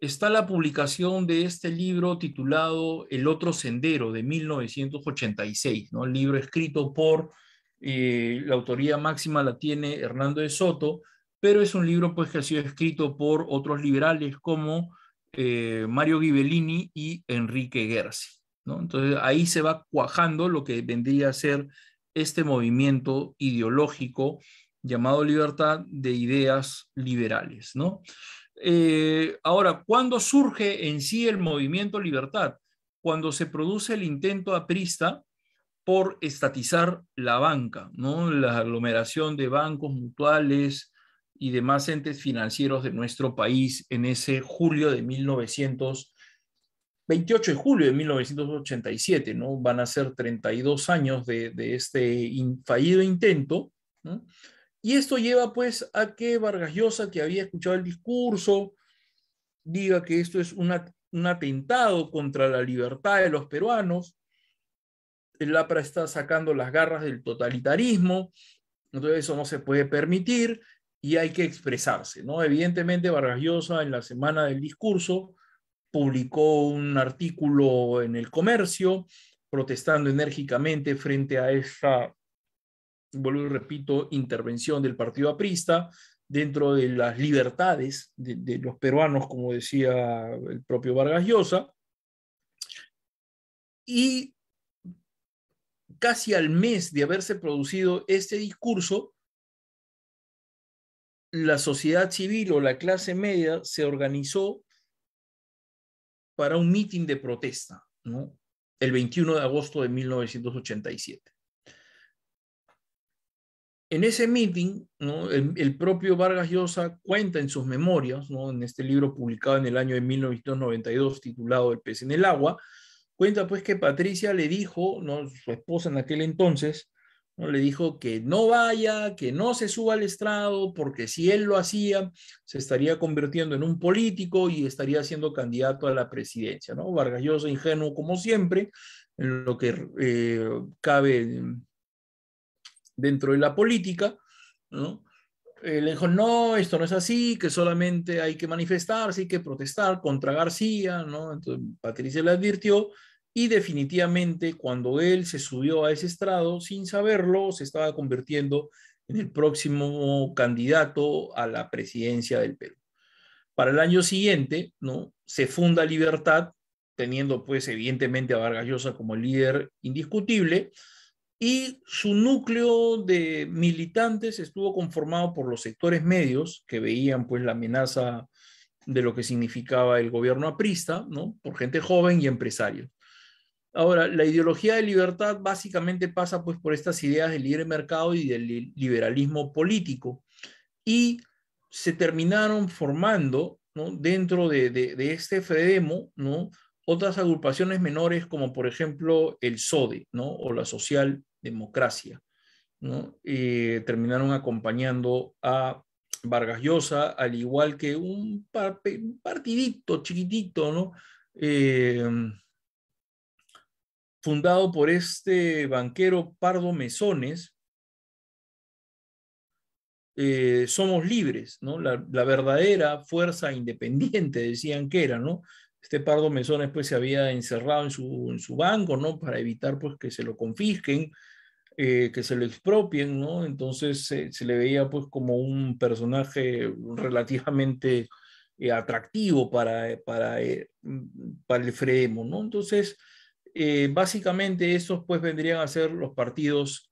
está la publicación de este libro titulado El otro sendero de 1986, ¿no? El libro escrito por eh, la autoría máxima la tiene Hernando de Soto, pero es un libro pues que ha sido escrito por otros liberales como eh, Mario Ghibellini y Enrique Gersi, ¿no? Entonces ahí se va cuajando lo que vendría a ser este movimiento ideológico llamado libertad de ideas liberales, ¿no? Eh, ahora, ¿cuándo surge en sí el movimiento Libertad? Cuando se produce el intento aprista por estatizar la banca, ¿no? la aglomeración de bancos mutuales y demás entes financieros de nuestro país en ese julio de 1900, de julio de 1987, ¿no? van a ser 32 años de, este fallido intento. ¿no? Y esto lleva pues a que Vargas Llosa, que había escuchado el discurso, diga que esto es un atentado contra la libertad de los peruanos. El LAPRA está sacando las garras del totalitarismo, entonces eso no se puede permitir y hay que expresarse, ¿no? Evidentemente Vargas Llosa en la semana del discurso publicó un artículo en El Comercio protestando enérgicamente frente a esta vuelvo y repito, intervención del partido aprista dentro de las libertades de, los peruanos, como decía el propio Vargas Llosa, y casi al mes de haberse producido este discurso, la sociedad civil o la clase media se organizó para un mitin de protesta, ¿no? El 21 de agosto de 1987 en ese meeting, el, propio Vargas Llosa cuenta en sus memorias, en este libro publicado en el año de 1992 titulado El pez en el agua, cuenta pues que Patricia le dijo, ¿no? su esposa en aquel entonces, le dijo que no vaya, que no se suba al estrado, porque si él lo hacía, se estaría convirtiendo en un político y estaría siendo candidato a la presidencia. ¿no? Vargas Llosa, ingenuo como siempre, en lo que eh, cabe dentro de la política, ¿no? Eh, le dijo, no, esto no es así, que solamente hay que manifestarse, hay que protestar contra García, ¿no? Entonces Patricia le advirtió y definitivamente cuando él se subió a ese estrado, sin saberlo, se estaba convirtiendo en el próximo candidato a la presidencia del Perú. Para el año siguiente, ¿no? Se funda Libertad, teniendo pues evidentemente a Vargas Llosa como líder indiscutible, y su núcleo de militantes estuvo conformado por los sectores medios que veían pues la amenaza de lo que significaba el gobierno aprista, ¿no? Por gente joven y empresarios. Ahora, la ideología de libertad básicamente pasa pues por estas ideas del libre mercado y del liberalismo político y se terminaron formando ¿no? dentro de, este Fredemo, ¿no? otras agrupaciones menores como por ejemplo el SODE ¿no? o la Social Democracia, ¿no? Eh, terminaron acompañando a Vargas Llosa, al igual que un, partidito chiquitito, ¿no? Eh, fundado por este banquero Pardo Mesones, eh, somos libres, ¿no? la, verdadera fuerza independiente, decían que era, ¿no? este Pardo mesón después se había encerrado en su, en su banco, ¿no? Para evitar pues que se lo confisquen, eh, que se lo expropien, ¿no? Entonces se le veía pues como un personaje relativamente eh, atractivo para, eh, para, mm, para el Fremo, ¿no? Entonces, básicamente esos pues vendrían a ser los partidos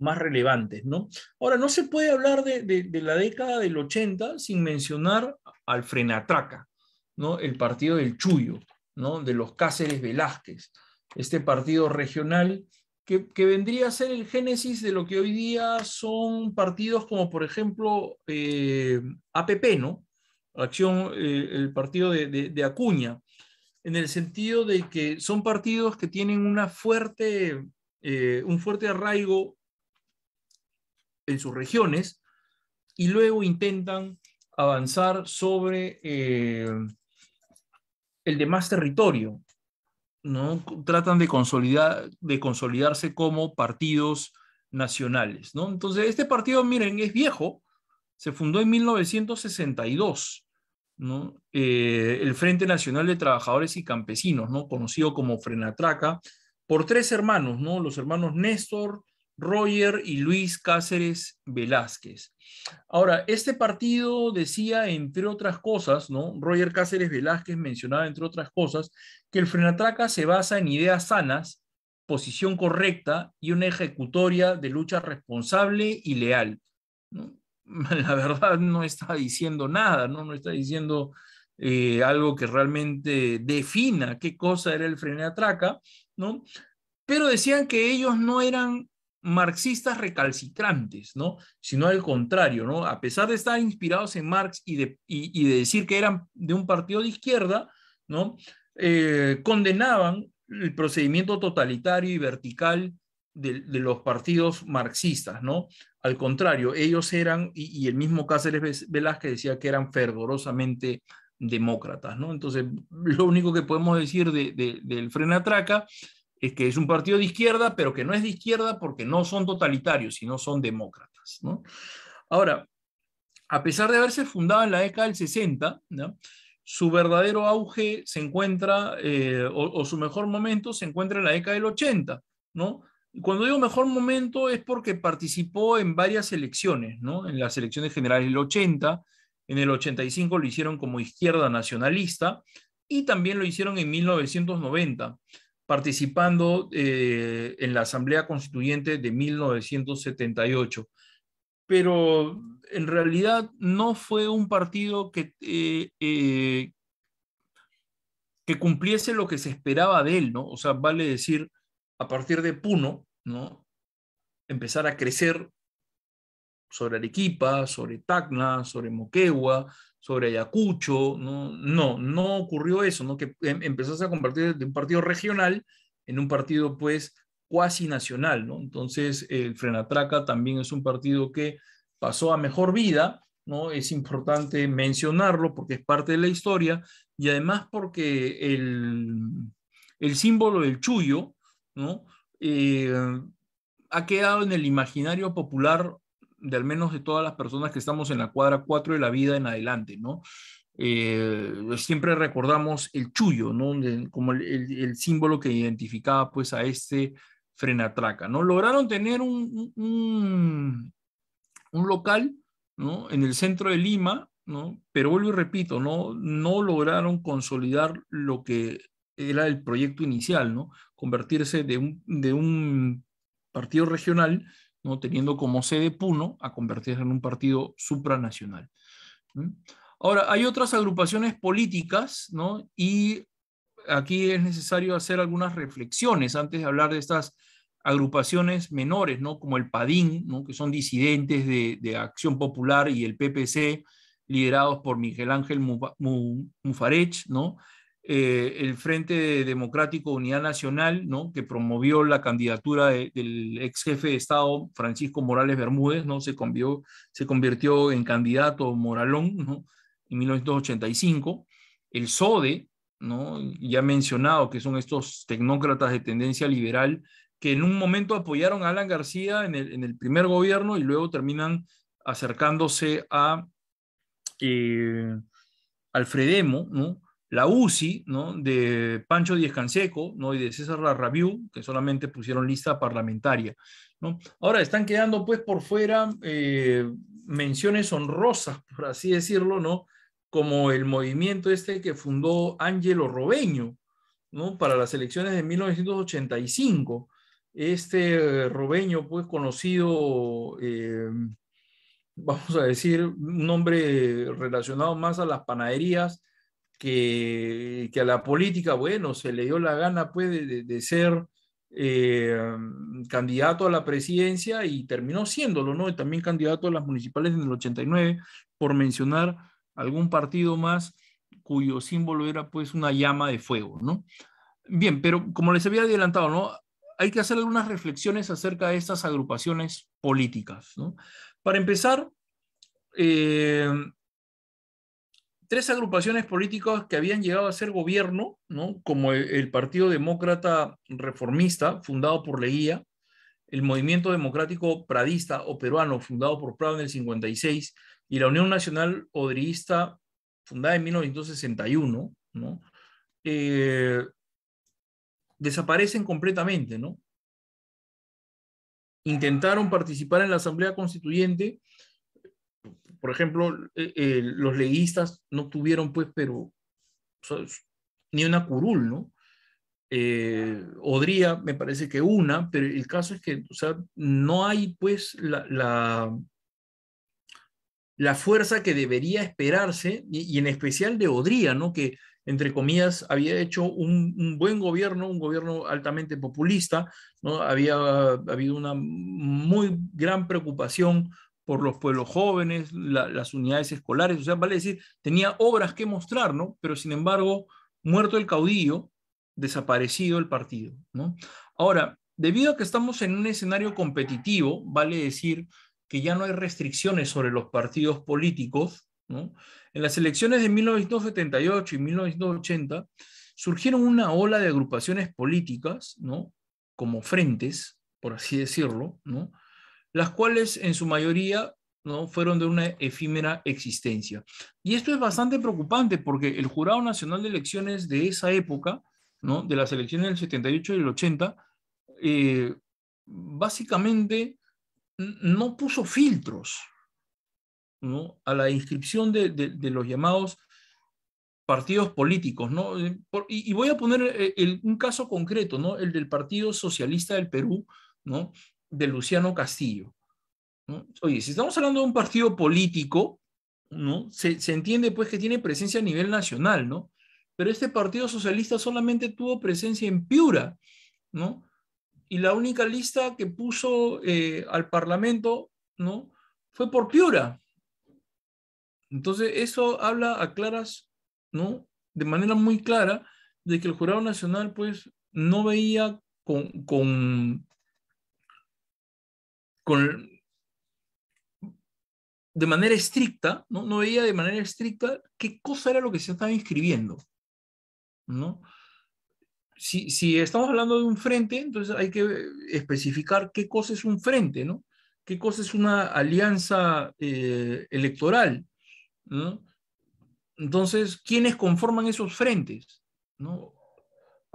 más relevantes, ¿no? Ahora, no se puede hablar de, de la década del 80 sin mencionar al Frenatraca, ¿no? el partido del Chuyo, ¿no? de los Cáceres Velázquez, este partido regional que, que, vendría a ser el génesis de lo que hoy día son partidos como por ejemplo eh, APP, ¿no? Acción, eh, el partido de, Acuña, en el sentido de que son partidos que tienen una fuerte, eh, un fuerte arraigo en sus regiones y luego intentan avanzar sobre el de más territorio, ¿no? Tratan de, consolidar, de consolidarse como partidos nacionales, ¿no? Entonces, este partido, miren, es viejo, se fundó en 1962, ¿no? Eh, el Frente Nacional de Trabajadores y Campesinos, ¿no? Conocido como Frenatraca, por tres hermanos, ¿no? Los hermanos Néstor, Roger y Luis Cáceres Velázquez. Ahora, este partido decía, entre otras cosas, ¿no? Roger Cáceres Velázquez mencionaba, entre otras cosas, que el frenatraca se basa en ideas sanas, posición correcta y una ejecutoria de lucha responsable y leal. (laughs) La verdad no está diciendo nada, no, no está diciendo eh, algo que realmente defina qué cosa era el frenatraca, ¿no? Pero decían que ellos no eran marxistas recalcitrantes, ¿no? Sino al contrario, ¿no? A pesar de estar inspirados en Marx y de, y, de decir que eran de un partido de izquierda, ¿no? Eh, condenaban el procedimiento totalitario y vertical de, los partidos marxistas, ¿no? Al contrario, ellos eran, y, el mismo Cáceres Velázquez decía que eran fervorosamente demócratas, ¿no? Entonces, lo único que podemos decir de, del Frenatraca es eh, que es un partido de izquierda, pero que no es de izquierda porque no son totalitarios, sino son demócratas. Ahora, a pesar de haberse fundado en la década del 60, su verdadero auge se encuentra, eh, o, su mejor momento se encuentra en la década del 80. ¿no? Cuando digo mejor momento es porque participó en varias elecciones, ¿no? en las elecciones generales del 80, en el 85 lo hicieron como izquierda nacionalista y también lo hicieron en 1990 participando eh, en la Asamblea Constituyente de 1978. Pero en realidad no fue un partido que, eh, eh, que cumpliese lo que se esperaba de él, ¿no? O sea, vale decir, a partir de Puno, ¿no? Empezar a crecer sobre Arequipa, sobre Tacna, sobre Moquegua, sobre Ayacucho, no, no, no ocurrió eso, ¿no? que em, empezaste a compartir de un partido regional en un partido pues cuasi nacional, ¿no? Entonces el Frenatraca también es un partido que pasó a mejor vida, ¿no? Es importante mencionarlo porque es parte de la historia y además porque el, el símbolo del Chuyo eh, ha quedado en el imaginario popular de al menos de todas las personas que estamos en la cuadra 4 de la vida en adelante, ¿no? Eh, siempre recordamos el chullo, ¿no? como el, símbolo que identificaba pues a este frenatraca, ¿no? Lograron tener un, un, local, ¿no? En el centro de Lima, ¿no? Pero vuelvo y repito, ¿no? No lograron consolidar lo que era el proyecto inicial, ¿no? Convertirse de un, de un partido regional teniendo como sede Puno, a convertirse en un partido supranacional. Ahora, hay otras agrupaciones políticas, ¿no? y aquí es necesario hacer algunas reflexiones antes de hablar de estas agrupaciones menores, ¿no? como el PADIN, ¿no? que son disidentes de, de Acción Popular y el PPC, liderados por Miguel Ángel Mufarech, ¿no? Eh, el Frente Democrático Unidad Nacional, ¿no? que promovió la candidatura del ex jefe de Estado Francisco Morales Bermúdez, ¿no? se, convirtió en candidato Moralón ¿no? en 1985. El SODE, ¿no? ya mencionado, que son estos tecnócratas de tendencia liberal, que en un momento apoyaron a Alan García en el, primer gobierno y luego terminan acercándose a eh, Alfredemo, ¿no? la UCI, ¿no? de Pancho Díez Canseco ¿no? y de César Larrabiú, que solamente pusieron lista parlamentaria. ¿no? Ahora están quedando pues por fuera eh, menciones honrosas, por así decirlo, ¿no? como el movimiento este que fundó Ángelo Robeño ¿no? para las elecciones de 1985. Este eh, Robeño, pues conocido, eh, vamos a decir, un nombre relacionado más a las panaderías, que, a la política, bueno, se le dio la gana pues, de, ser eh, mm, candidato a la presidencia y terminó siéndolo, ¿no? también candidato a las municipales en el 89, por mencionar algún partido más cuyo símbolo era pues una llama de fuego, ¿no? Bien, pero como les había adelantado, ¿no? Hay que hacer algunas reflexiones acerca de estas agrupaciones políticas, ¿no? Para empezar, eh, tres agrupaciones políticas que habían llegado a ser gobierno, ¿no? como el, Partido Demócrata Reformista, fundado por Leguía, el Movimiento Democrático Pradista o Peruano, fundado por Prado en el 56, y la Unión Nacional Odriista, fundada en 1961, ¿no? Eh, desaparecen completamente, ¿no? Intentaron participar en la Asamblea Constituyente por ejemplo, eh, eh, los leguistas no tuvieron, pues, pero ni una curul, ¿no? Eh, Odría, me parece que una, pero el caso es que, o sea, no hay, pues, la, la, fuerza que debería esperarse, y, en especial de Odría, ¿no? Que, entre comillas, había hecho un, buen gobierno, un gobierno altamente populista, ¿no? Había habido una muy gran preocupación por los pueblos jóvenes, las unidades escolares, o sea, vale decir, tenía obras que mostrar, ¿no? Pero sin embargo, muerto el caudillo, desaparecido el partido, ¿no? Ahora, debido a que estamos en un escenario competitivo, vale decir que ya no hay restricciones sobre los partidos políticos, ¿no? En las elecciones de 1978 y 1980 surgieron una ola de agrupaciones políticas, ¿no? Como frentes, por así decirlo, ¿no? las cuales en su mayoría ¿no? fueron de una efímera existencia. Y esto es bastante preocupante porque el Jurado Nacional de Elecciones de esa época, ¿no? de las elecciones del 78 y el 80, eh, básicamente no puso filtros ¿no? a la inscripción de, de, los llamados partidos políticos. ¿no? Eh, y, voy a poner eh, un caso concreto, ¿no? el del Partido Socialista del Perú, ¿no? de Luciano Castillo. Oye, si estamos hablando de un partido político, ¿no? Se, se, entiende pues que tiene presencia a nivel nacional, ¿no? Pero este Partido Socialista solamente tuvo presencia en Piura, ¿no? Y la única lista que puso eh, al Parlamento, ¿no? Fue por Piura. Entonces, eso habla a claras, ¿no? De manera muy clara de que el Jurado Nacional, pues, no veía con, con, de manera estricta, ¿no? no veía de manera estricta qué cosa era lo que se estaba inscribiendo. ¿no? Si, estamos hablando de un frente, entonces hay que especificar qué cosa es un frente, ¿no? qué cosa es una alianza eh, electoral. ¿no? Entonces, ¿quiénes conforman esos frentes? ¿no?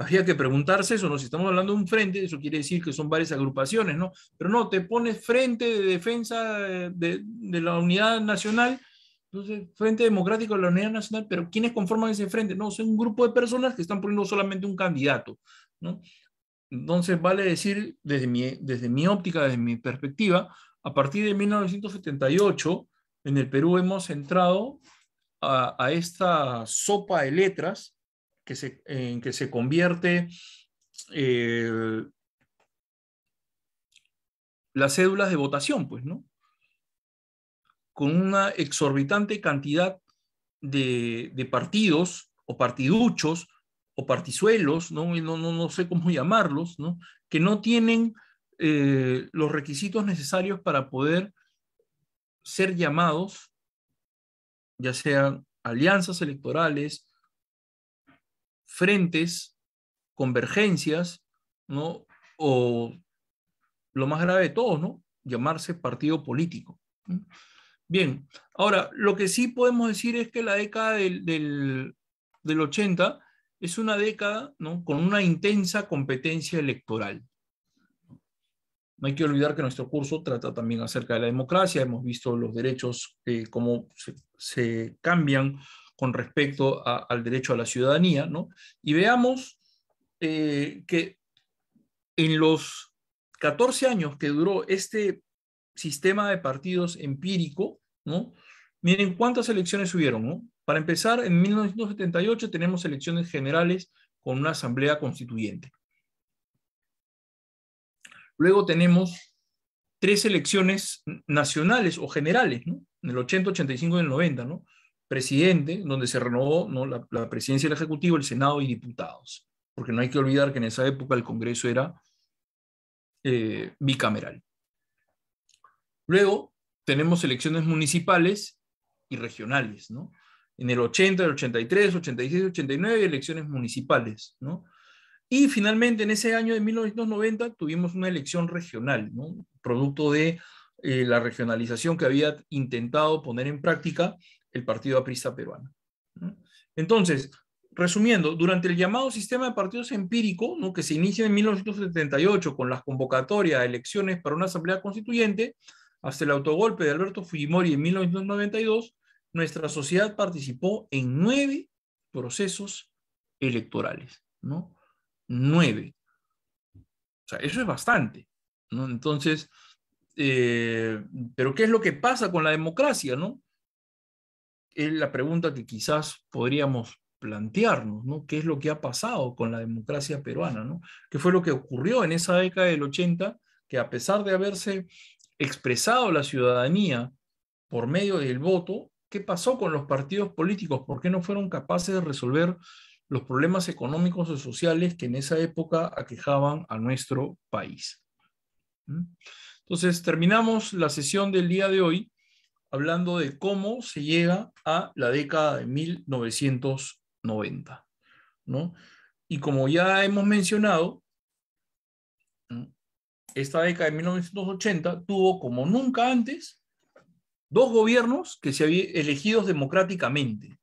había que preguntarse eso, ¿no? Si estamos hablando de un frente, eso quiere decir que son varias agrupaciones, ¿no? Pero no, te pones frente de defensa eh, de, la unidad nacional, entonces, Frente Democrático de la Unidad Nacional, pero ¿quiénes conforman ese frente? No, son un grupo de personas que están poniendo solamente un candidato, ¿no? Entonces, vale decir, desde mi, desde mi óptica, desde mi perspectiva, a partir de 1978, en el Perú hemos entrado a esta sopa de letras, que se, en que se convierte eh, las cédulas de votación, pues, ¿no? Con una exorbitante cantidad de, partidos o partiduchos o partizuelos, ¿no? No, ¿no? sé cómo (laughs) llamarlos, ¿no? que no tienen eh, los requisitos necesarios para poder ser llamados, ya sean alianzas electorales, frentes, convergencias, ¿no? O lo más grave de todo, ¿no? Llamarse partido político. Bien, ahora, lo que sí podemos decir es que la década del, del, del 80 es una década ¿no? con una intensa competencia electoral. No hay que olvidar que nuestro curso trata también acerca de la democracia, hemos visto los derechos, eh, cómo se, cambian con respecto al derecho a la ciudadanía, ¿no? Y veamos eh, que en los 14 años que duró este sistema de partidos empírico, ¿no? Miren cuántas elecciones hubieron, ¿no? Para empezar, en 1978 tenemos elecciones generales con una asamblea constituyente. Luego tenemos tres elecciones nacionales o generales, ¿no? En el 80, 85 y el 90, ¿no? presidente, donde se renovó ¿no? la, presidencia del Ejecutivo, el Senado y diputados, porque no hay que olvidar que en esa época el Congreso era eh, bicameral. Luego tenemos elecciones municipales y regionales, ¿no? En el 80, el 83, 86, 89, elecciones municipales, ¿no? Y finalmente, en ese año de 1990, tuvimos una elección regional, ¿no? producto de eh, la regionalización que había intentado poner en práctica el Partido Aprista Peruano. Entonces, resumiendo, durante el llamado sistema de partidos empírico, que se inicia en 1978 con las convocatorias a elecciones para una asamblea constituyente, hasta el autogolpe de Alberto Fujimori en 1992, nuestra sociedad participó en nueve procesos electorales, ¿no? Nueve. O sea, eso es bastante, Entonces, eh, pero ¿qué es lo que pasa con la democracia, no? es la pregunta que quizás podríamos plantearnos, ¿no? ¿Qué es lo que ha pasado con la democracia peruana, ¿no? ¿Qué fue lo que ocurrió en esa década del 80 que a pesar de haberse expresado la ciudadanía por medio del voto, ¿qué pasó con los partidos políticos? ¿Por qué no fueron capaces de resolver los problemas económicos o sociales que en esa época aquejaban a nuestro país? ¿Mm? Entonces, terminamos la sesión del día de hoy hablando de cómo se llega a la década de 1990. ¿no? Y como ya hemos mencionado, esta década de 1980 tuvo como nunca antes dos gobiernos que se habían elegido democráticamente,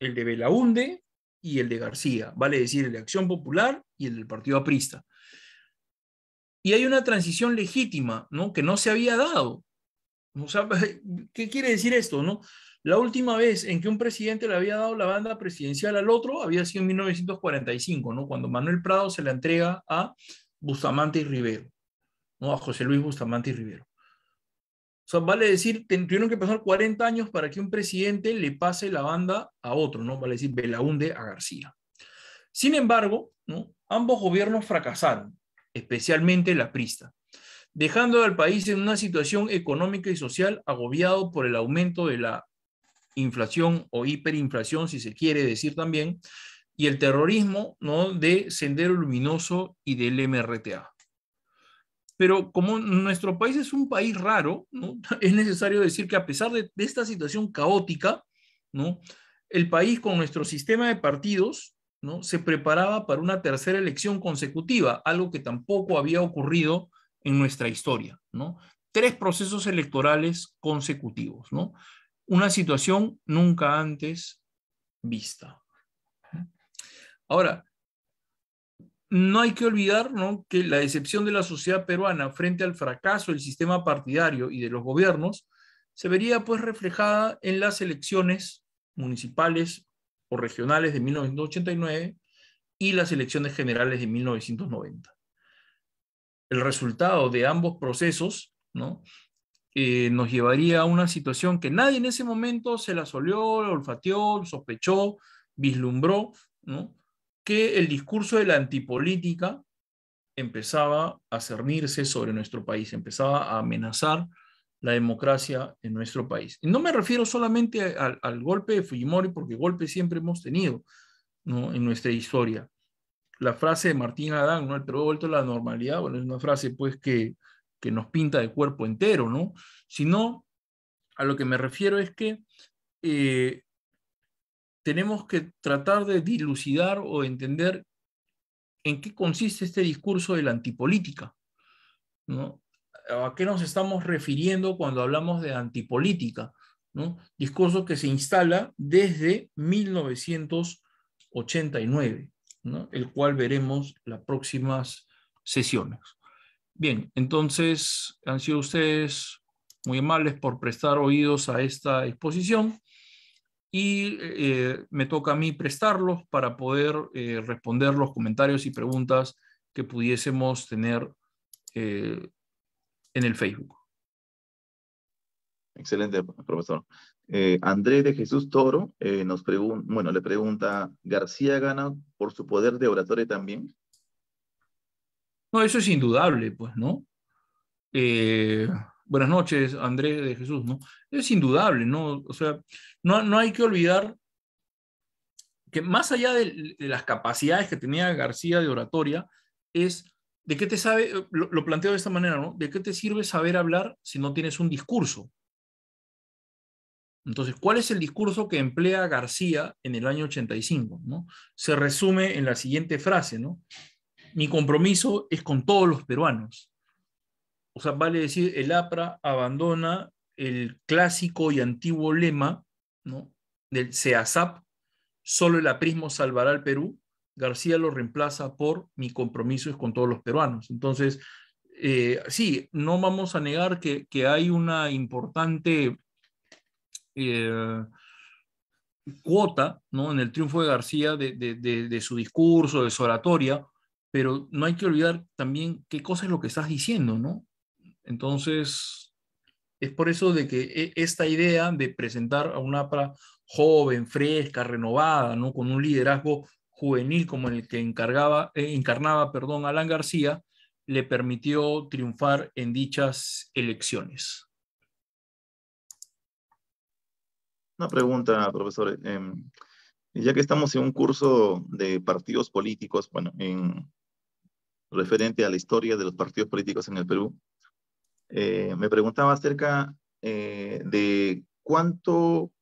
el de Belaunde y el de García, vale decir, el de Acción Popular y el del Partido Aprista. Y hay una transición legítima ¿no? que no se había dado (laughs) ¿qué quiere decir esto, no? La última vez en que un presidente le había dado la banda presidencial al otro había sido en 1945, ¿no? Cuando Manuel Prado se la entrega a Bustamante y Rivero, ¿no? A José Luis Bustamante y Rivero. O sea, vale decir, tuvieron que pasar 40 años para que un presidente le pase la banda a otro, ¿no? Vale decir, Belaunde a García. Sin embargo, ambos gobiernos fracasaron, especialmente la Prista dejando al país en una situación económica y social agobiado por el aumento de la inflación o hiperinflación, si se quiere decir también, y el terrorismo ¿no? de Sendero Luminoso y del MRTA. Pero como nuestro país es un país raro, (laughs) es necesario decir que a pesar de, esta situación caótica, ¿no? el país con nuestro sistema de partidos ¿no? se preparaba para una tercera elección consecutiva, algo que tampoco había ocurrido en nuestra historia, ¿no? Tres procesos electorales consecutivos, ¿no? Una situación nunca antes vista. Ahora, no hay que olvidar ¿no? que la decepción de la sociedad peruana frente al fracaso del sistema partidario y de los gobiernos se vería pues reflejada en las elecciones municipales o regionales de 1989 y las elecciones generales de 1990 el resultado de ambos procesos, ¿no? Eh, nos llevaría a una situación que nadie en ese momento se la olió, olfateó, sospechó, vislumbró, que el discurso de la antipolítica empezaba a cernirse sobre nuestro país, empezaba a amenazar la democracia en nuestro país. Y no me refiero solamente al, golpe de Fujimori, porque golpes siempre hemos tenido ¿no? en nuestra historia, la frase de Martín Adán, ¿no? El pero vuelto a la normalidad, bueno, es una frase pues que, nos pinta de cuerpo entero, ¿no? Sino, a lo que me refiero es que eh, tenemos que tratar de dilucidar o entender en qué consiste este discurso de la antipolítica, ¿no? ¿A qué nos estamos refiriendo cuando hablamos de antipolítica? ¿no? Discurso que se instala desde 1989 el cual veremos las próximas sesiones. Bien, entonces han sido ustedes muy amables por prestar oídos a esta exposición y eh, me toca a mí prestarlos para poder eh, responder los comentarios y preguntas que pudiésemos tener eh, en el Facebook. Excelente, profesor. Eh, Andrés de Jesús Toro eh, nos bueno, le pregunta, ¿García gana por su poder de oratoria también? No, eso es indudable, pues, ¿no? Eh, buenas noches, Andrés de Jesús, ¿no? Es indudable, ¿no? O sea, no, no hay que olvidar que más allá de, las capacidades que tenía García de oratoria, es de qué te sabe, lo, lo planteo de esta manera, ¿no? ¿De qué te sirve saber hablar si no tienes un discurso? Entonces, ¿cuál es el discurso que emplea García en el año 85? Se resume en la siguiente frase, ¿no? Mi compromiso es con todos los peruanos. O sea, vale decir, el APRA abandona el clásico y antiguo lema ¿no? del CEASAP, solo el aprismo salvará al Perú. García lo reemplaza por mi compromiso es con todos los peruanos. Entonces, eh, sí, no vamos a negar que, que hay una importante eh, cuota ¿no? en el triunfo de García de, su discurso, de su oratoria, pero no hay que olvidar también qué cosa es lo que estás diciendo, ¿no? Entonces, es por eso de que e, esta idea de presentar a una APRA joven, fresca, renovada, ¿no? Con un liderazgo juvenil como el que encargaba, eh, encarnaba perdón, Alan García, le permitió triunfar en dichas elecciones. Una pregunta, profesor. Em, ya que estamos en un curso de partidos políticos, bueno, referente a la historia de los partidos políticos en el Perú, eh, me preguntaba acerca eh, de cuánto,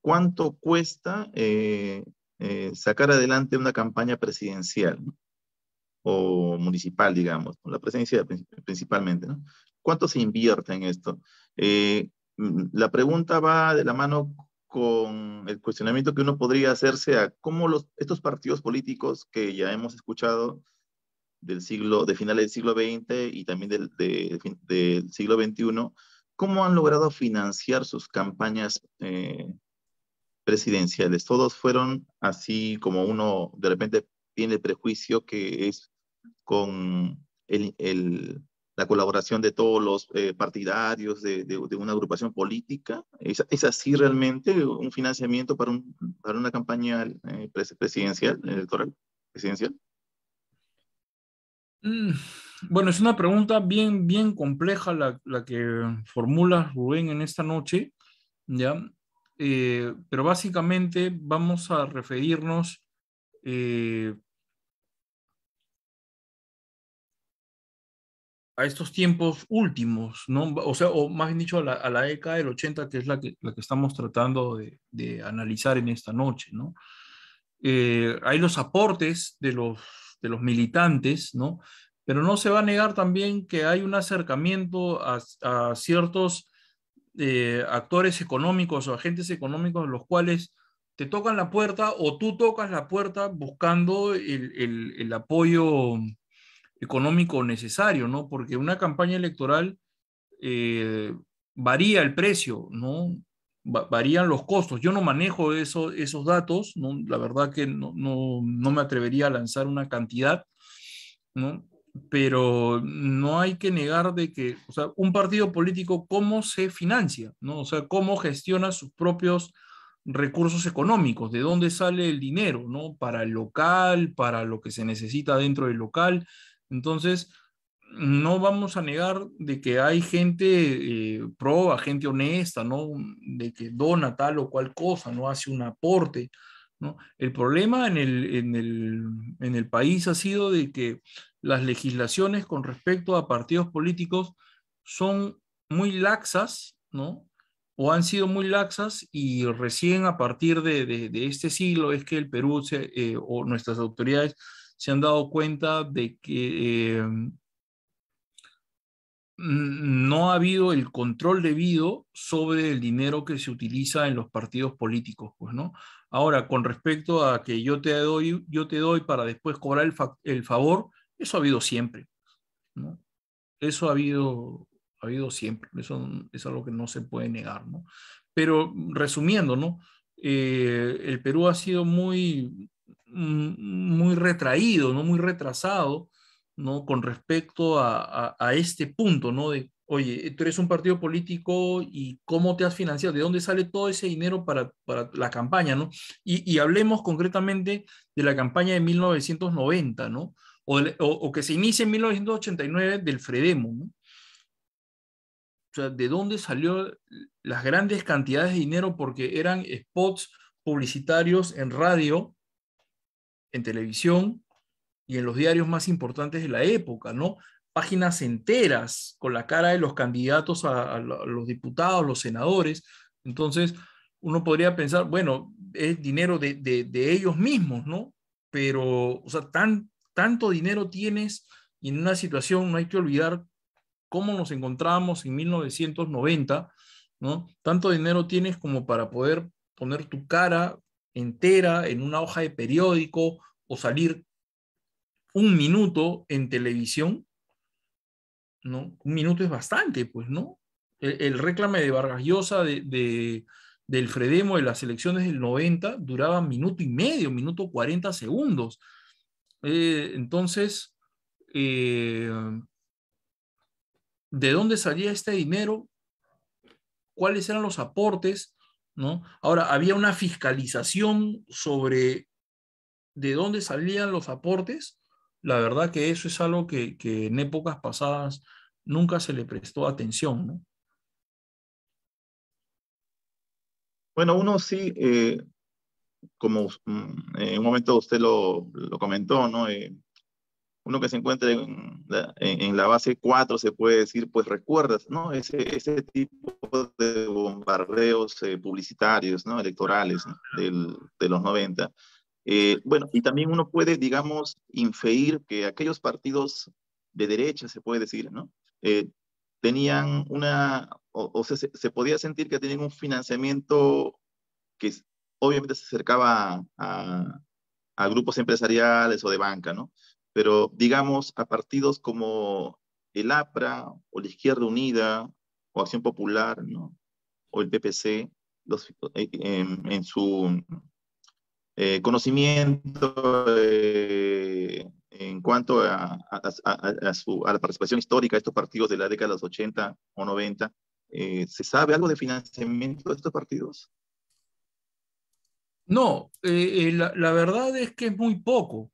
cuánto cuesta eh, sacar adelante una campaña presidencial o municipal, digamos, la presidencia principalmente, ¿no? ¿Cuánto se invierte en esto? Mm, la pregunta va de la mano con el cuestionamiento que uno podría hacerse a cómo los, estos partidos políticos que ya hemos escuchado del siglo, de finales del siglo XX y también del, siglo XXI, cómo han logrado financiar sus campañas eh, presidenciales. Todos fueron así como uno de repente tiene el prejuicio que es con el la colaboración de todos los eh, partidarios de, una agrupación política. ¿Es, así realmente un financiamiento para, un, para una campaña eh, presidencial, electoral, presidencial? Mm, bueno, es una pregunta bien, bien compleja la, que formula Rubén en esta noche, ¿ya? Eh, pero básicamente vamos a referirnos a estos tiempos últimos, ¿no? O sea, o más bien dicho, a la, a década del 80, que es la que, la que estamos tratando de, analizar en esta noche, ¿no? Eh, hay los aportes de los, de los militantes, ¿no? Pero no se va a negar también que hay un acercamiento a, ciertos eh, actores económicos o agentes económicos, los cuales te tocan la puerta o tú tocas la puerta buscando el, el apoyo económico necesario, ¿no? Porque una campaña electoral eh, varía el precio, ¿no? varían los costos. Yo no manejo eso, esos datos, ¿no? La verdad que no, no, no me atrevería a lanzar una cantidad, ¿no? pero no hay que negar de que, o sea, un partido político, ¿cómo se financia? ¿no? O sea, ¿cómo gestiona sus propios recursos económicos? ¿De dónde sale el dinero? ¿no? Para el local, para lo que se necesita dentro del local, entonces, no vamos a negar de que hay gente eh, gente honesta, ¿no? De que dona tal o cual cosa, ¿no? Hace un aporte, ¿no? El problema en el, en el, en el país ha sido de que las legislaciones con respecto a partidos políticos son muy laxas, ¿no? O han sido muy laxas y recién a partir de, de, este siglo es que el Perú eh, o nuestras autoridades se han dado cuenta de que em, no ha habido el control debido sobre el dinero que se utiliza en los partidos políticos, pues, ¿no? Ahora, con respecto a que yo te doy, yo te doy para después cobrar el, favor, eso ha habido siempre, Eso ha habido, ha habido siempre, eso es algo que no se puede negar, ¿no? Pero resumiendo, ¿no? Eh, el Perú ha sido muy, Mm, muy retraído, ¿no? muy retrasado, ¿no? con respecto a, este punto, ¿no? De, oye, tú eres un partido político y cómo te has financiado, de dónde sale todo ese dinero para, la campaña, ¿no? Y, hablemos concretamente de la campaña de 1990, O, que se inicia en 1989 del Fredemo, O sea, ¿de dónde salió las grandes cantidades de dinero? Porque eran spots publicitarios en radio, en televisión y en los diarios más importantes de la época, ¿no? Páginas enteras con la cara de los candidatos a, los diputados, los senadores. Entonces, uno podría pensar, bueno, es dinero de, de, ellos mismos, ¿no? Pero, o sea, tan, tanto dinero tienes y en una situación, no hay que olvidar cómo nos encontrábamos en 1990, ¿no? Tanto dinero tienes como para poder poner tu cara entera en una hoja de periódico o salir un minuto en televisión, ¿no? Un minuto es bastante, pues, ¿no? E, el, reclame de Vargas Llosa de, del Fredemo de las elecciones del 90 duraba minuto y medio, minuto 40 segundos. Eh, entonces, eh, ¿de dónde salía este dinero? ¿Cuáles eran los aportes? ¿no? Ahora, había una fiscalización sobre de dónde salían los aportes. La verdad que eso es algo que, en épocas pasadas nunca se le prestó atención, Bueno, uno sí, eh, como mm, en un momento usted lo, comentó, ¿no? Eh, uno que se encuentre en la, base 4, se puede decir, pues recuerdas, ¿no? Ese, tipo de bombardeos eh, publicitarios, ¿no? Electorales Del, de los 90. Eh, bueno, y también uno puede, digamos, inferir que aquellos partidos de derecha, se puede decir, ¿no? Eh, tenían una, o, sea, se, podía sentir que tenían un financiamiento que obviamente se acercaba a, a grupos empresariales o de banca, ¿no? pero digamos a partidos como el APRA o la Izquierda Unida o Acción Popular o el PPC, eh, em, en, su eh, conocimiento eh, en cuanto a, la participación histórica de estos partidos de la década de los 80 o 90, ¿se sabe algo de financiamiento de estos partidos? No, la, la verdad es que es muy poco.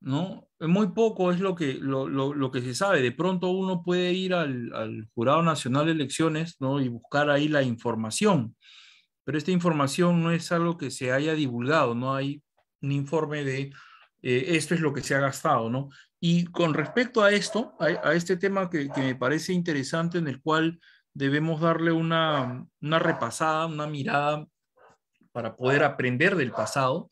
¿no? Muy poco es lo que, lo, que se sabe. De pronto uno puede ir al, Jurado Nacional de Elecciones y buscar ahí la información, pero esta información no es algo que se haya divulgado, no hay un informe de eh, esto es lo que se ha gastado, ¿no? Y con respecto a esto, a, este tema que, me parece interesante, en el cual debemos darle una, repasada, una mirada para poder aprender del pasado,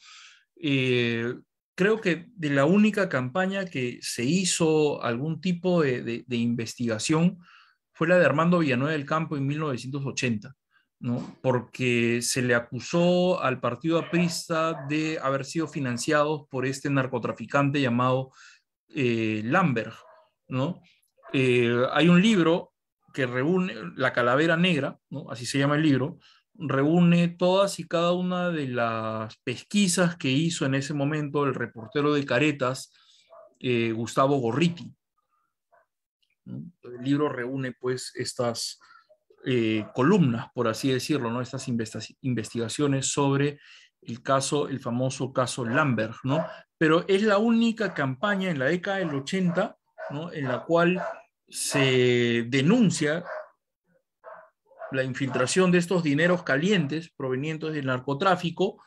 eh, creo que de la única campaña que se hizo algún tipo de, investigación fue la de Armando Villanueva del Campo en 1980. porque se le acusó al partido aprista de haber sido financiado por este narcotraficante llamado eh, Lambert. Eh, hay un libro que reúne La Calavera Negra, así se llama el libro, reúne todas y cada una de las pesquisas que hizo en ese momento el reportero de Caretas, eh, Gustavo Gorriti. El libro reúne pues estas eh, columnas, por así decirlo, ¿no? estas investigaciones sobre el caso, el famoso caso Lambert, ¿no? Pero es la única campaña en la década del 80, ¿no? En la cual se denuncia la infiltración de estos dineros calientes provenientes del narcotráfico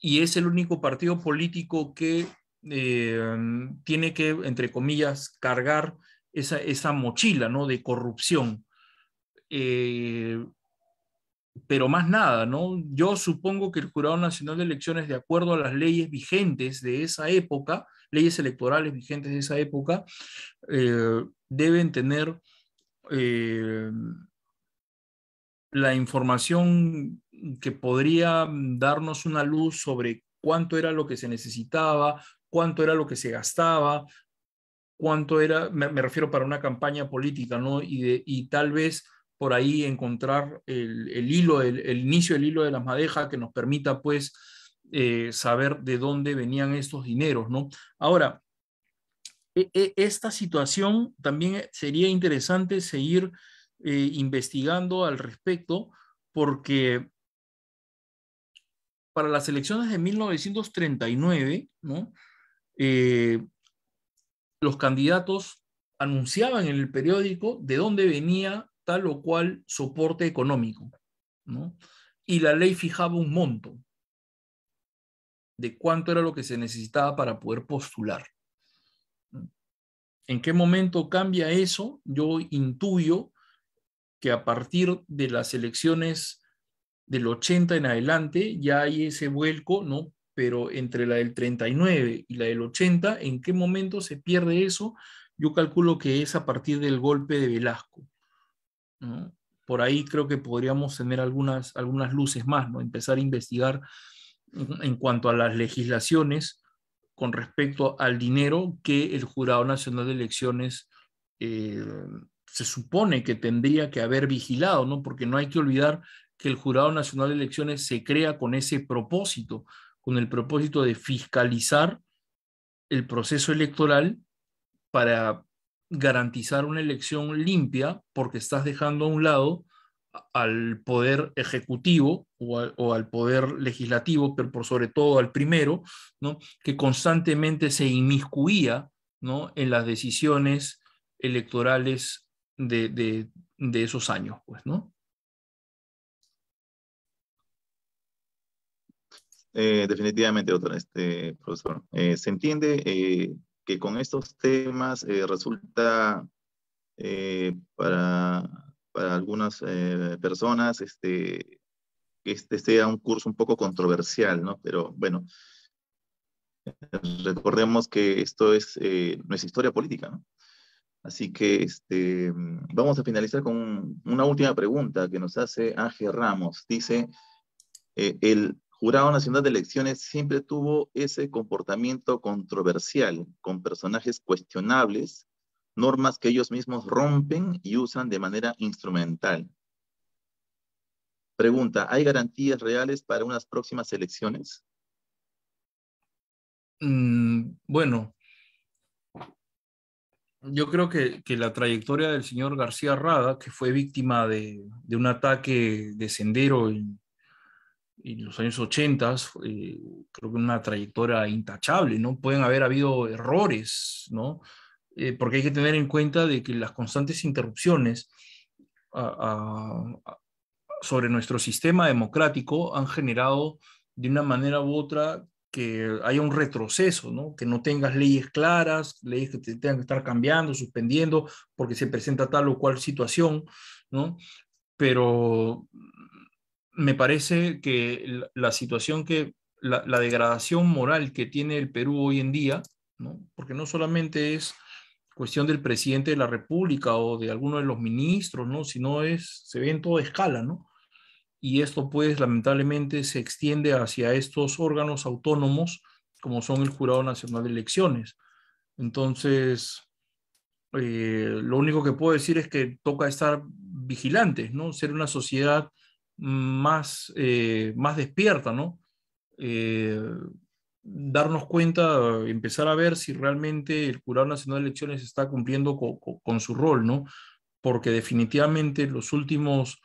y es el único partido político que eh, tiene que, entre comillas, cargar esa, esa mochila ¿no? de corrupción. Eh, pero más nada, ¿no? Yo supongo que el Jurado Nacional de Elecciones, de acuerdo a las leyes vigentes de esa época, leyes electorales vigentes de esa época, eh, deben tener la información que podría darnos una luz sobre cuánto era lo que se necesitaba, cuánto era lo que se gastaba, cuánto era, me, refiero para una campaña política, ¿no? Y, de, y tal vez por ahí encontrar el, hilo, el, inicio del hilo de las madejas que nos permita pues eh, saber de dónde venían estos dineros, ¿no? Ahora, e, e, esta situación también sería interesante seguir eh, investigando al respecto porque para las elecciones de 1939, eh, los candidatos anunciaban en el periódico de dónde venía tal o cual soporte económico, y la ley fijaba un monto de cuánto era lo que se necesitaba para poder postular. ¿En qué momento cambia eso? Yo intuyo que a partir de las elecciones del 80 en adelante ya hay ese vuelco, ¿no? Pero entre la del 39 y la del 80, ¿en qué momento se pierde eso? Yo calculo que es a partir del golpe de Velasco. ¿no? Por ahí creo que podríamos tener algunas, algunas luces más, ¿no? Empezar a investigar en cuanto a las legislaciones con respecto al dinero que el Jurado Nacional de Elecciones eh, se supone que tendría que haber vigilado, ¿no? Porque no hay que olvidar que el Jurado Nacional de Elecciones se crea con ese propósito, con el propósito de fiscalizar el proceso electoral para garantizar una elección limpia, porque estás dejando a un lado al poder ejecutivo o, al poder legislativo, pero por sobre todo al primero, ¿no? que constantemente se inmiscuía ¿no? en las decisiones electorales de, esos años, pues, ¿no? Eh, definitivamente, doctor, este, profesor. Eh, se entiende eh, que con estos temas resulta para, para, algunas personas este, que este sea un curso un poco controversial, ¿no? Pero bueno, recordemos que esto es, no es historia política, ¿no? Así que este, mm, vamos a finalizar con una última pregunta que nos hace Ángel Ramos. Dice, eh, el Jurado Nacional de Elecciones siempre tuvo ese comportamiento controversial con personajes cuestionables, normas que ellos mismos rompen y usan de manera instrumental. Pregunta, ¿hay garantías reales para unas próximas elecciones? Mm, bueno, yo creo que, la trayectoria del señor García Rada, que fue víctima de, un ataque de sendero en, los años 80, creo que una trayectoria intachable, ¿no? Pueden haber habido errores, ¿no? Eh, porque hay que tener en cuenta de que las constantes interrupciones sobre nuestro sistema democrático han generado de una manera u otra que haya un retroceso, ¿no? que no tengas leyes claras, leyes que tengan que estar cambiando, suspendiendo, porque se presenta tal o cual situación, ¿no? pero me parece que la, situación que, la, la degradación moral que tiene el Perú hoy en día, ¿no? porque no solamente es cuestión del presidente de la República o de alguno de los ministros, ¿no? sino es, se ve en toda escala, ¿no? y esto pues lamentablemente se extiende hacia estos órganos autónomos como son el Jurado Nacional de Elecciones. Entonces, eh, lo único que puedo decir es que toca estar vigilantes, ¿no? Ser una sociedad más, eh, más despierta, ¿no? Eh, darnos cuenta, empezar a ver si realmente el Jurado Nacional de Elecciones está cumpliendo con su rol, ¿no? Porque definitivamente los últimos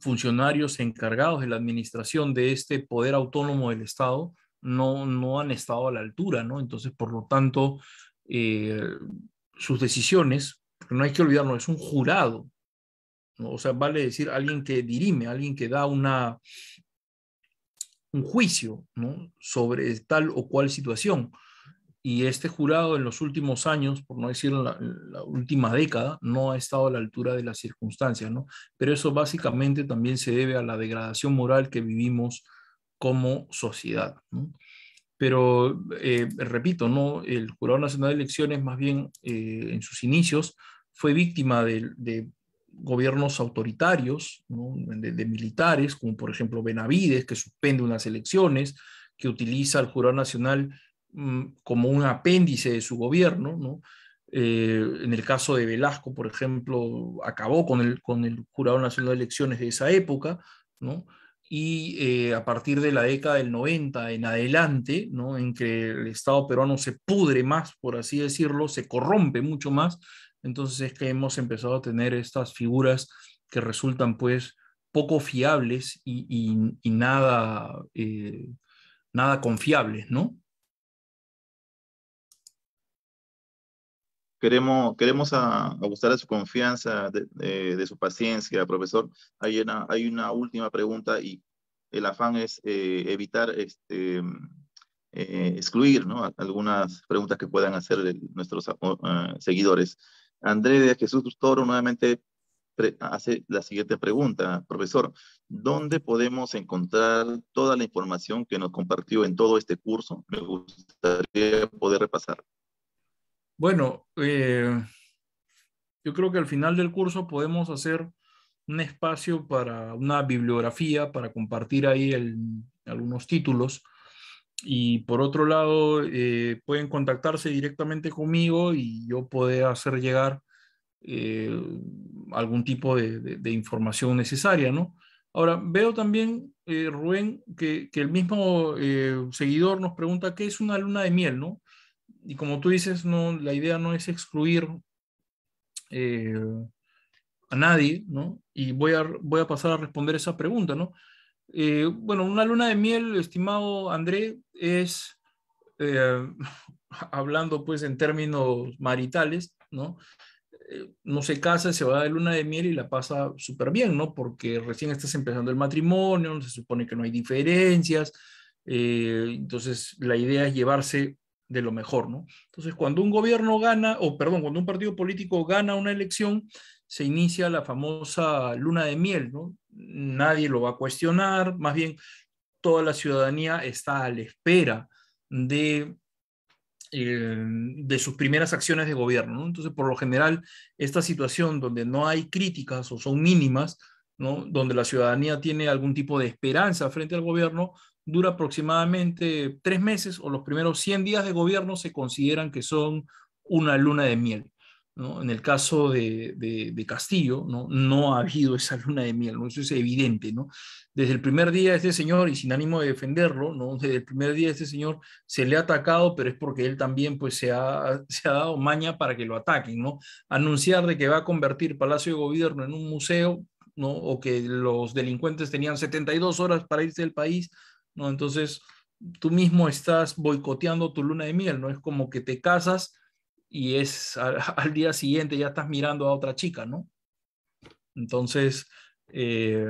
funcionarios encargados de la administración de este poder autónomo del Estado no, no han estado a la altura, ¿no? Entonces, por lo tanto, eh, sus decisiones, no hay que olvidarlo, es un jurado, ¿no? o sea, vale decir alguien que dirime, alguien que da una, un juicio ¿no? sobre tal o cual situación y este jurado en los últimos años, por no decir la, última década, no ha estado a la altura de las circunstancias, ¿no? Pero eso básicamente también se debe a la degradación moral que vivimos como sociedad, Pero, eh, repito, ¿no? el Jurado Nacional de Elecciones, más bien eh, en sus inicios, fue víctima de, gobiernos autoritarios, de, de, militares, como por ejemplo Benavides, que suspende unas elecciones, que utiliza al Jurado Nacional Mm, como un apéndice de su gobierno, ¿no? Eh, en el caso de Velasco, por ejemplo, acabó con el, con el Jurado Nacional de Elecciones de esa época, ¿no? y eh, a partir de la década del 90 en adelante, ¿no? en que el Estado peruano se pudre más, por así decirlo, se corrompe mucho más, entonces es que hemos empezado a tener estas figuras que resultan pues poco fiables y, nada, eh, nada confiables, ¿no? queremos, queremos a, gustar su confianza, de, su paciencia, profesor. Hay una, hay una última pregunta y el afán es eh, evitar este, eh, excluir algunas preguntas que puedan hacer nuestros ah, ah, seguidores. Andrés de Jesús Toro nuevamente hace la siguiente pregunta. Profesor, ¿dónde podemos encontrar toda la información que nos compartió en todo este curso? Me gustaría poder repasar. Bueno, eh, yo creo que al final del curso podemos hacer un espacio para una bibliografía, para compartir ahí algunos títulos. Y por otro lado, eh, pueden contactarse directamente conmigo y yo poder hacer llegar eh, algún tipo de, información necesaria, ¿no? Ahora, veo también, Rubén, que, que el mismo seguidor nos pregunta qué es una luna de miel, ¿no? y como tú dices, no, la idea no es excluir eh, a nadie, ¿no? Y voy a, voy a pasar a responder esa pregunta, ¿no? Eh, bueno, una luna de miel, estimado André, es, eh, (laughs) hablando pues en términos maritales, ¿no? no se casa, se va de luna de miel y la pasa súper bien, ¿no? Porque recién estás empezando el matrimonio, se supone que no hay diferencias, entonces la idea es llevarse de lo mejor, ¿no? Entonces, cuando un gobierno gana, o perdón, cuando un partido político gana una elección, se inicia la famosa luna de miel, ¿no? Nadie lo va a cuestionar, más bien toda la ciudadanía está a la espera de, eh, de sus primeras acciones de gobierno, ¿no? Entonces, por lo general, esta situación donde no hay críticas o son mínimas, ¿no? donde la ciudadanía tiene algún tipo de esperanza frente al gobierno, dura aproximadamente tres meses o los primeros 100 días de gobierno se consideran que son una luna de miel. ¿no? En el caso de, de, Castillo, ¿no? no ha habido (laughs) esa luna de miel, ¿no? eso es evidente. ¿no? Desde el primer día este señor, y sin ánimo de defenderlo, ¿no? (laughs) desde el primer día este señor se le ha atacado, pero es porque él también pues, se, ha, se ha dado maña para que lo ataquen. ¿no? Anunciar de que va a convertir Palacio de Gobierno en un museo, ¿no? o que los delincuentes tenían 72 horas para irse del país, ¿no? Entonces, tú mismo estás boicoteando tu luna de miel, ¿no? Es como que te casas y es al (laughs) día siguiente ya estás mirando a otra chica, ¿no? Entonces, eh,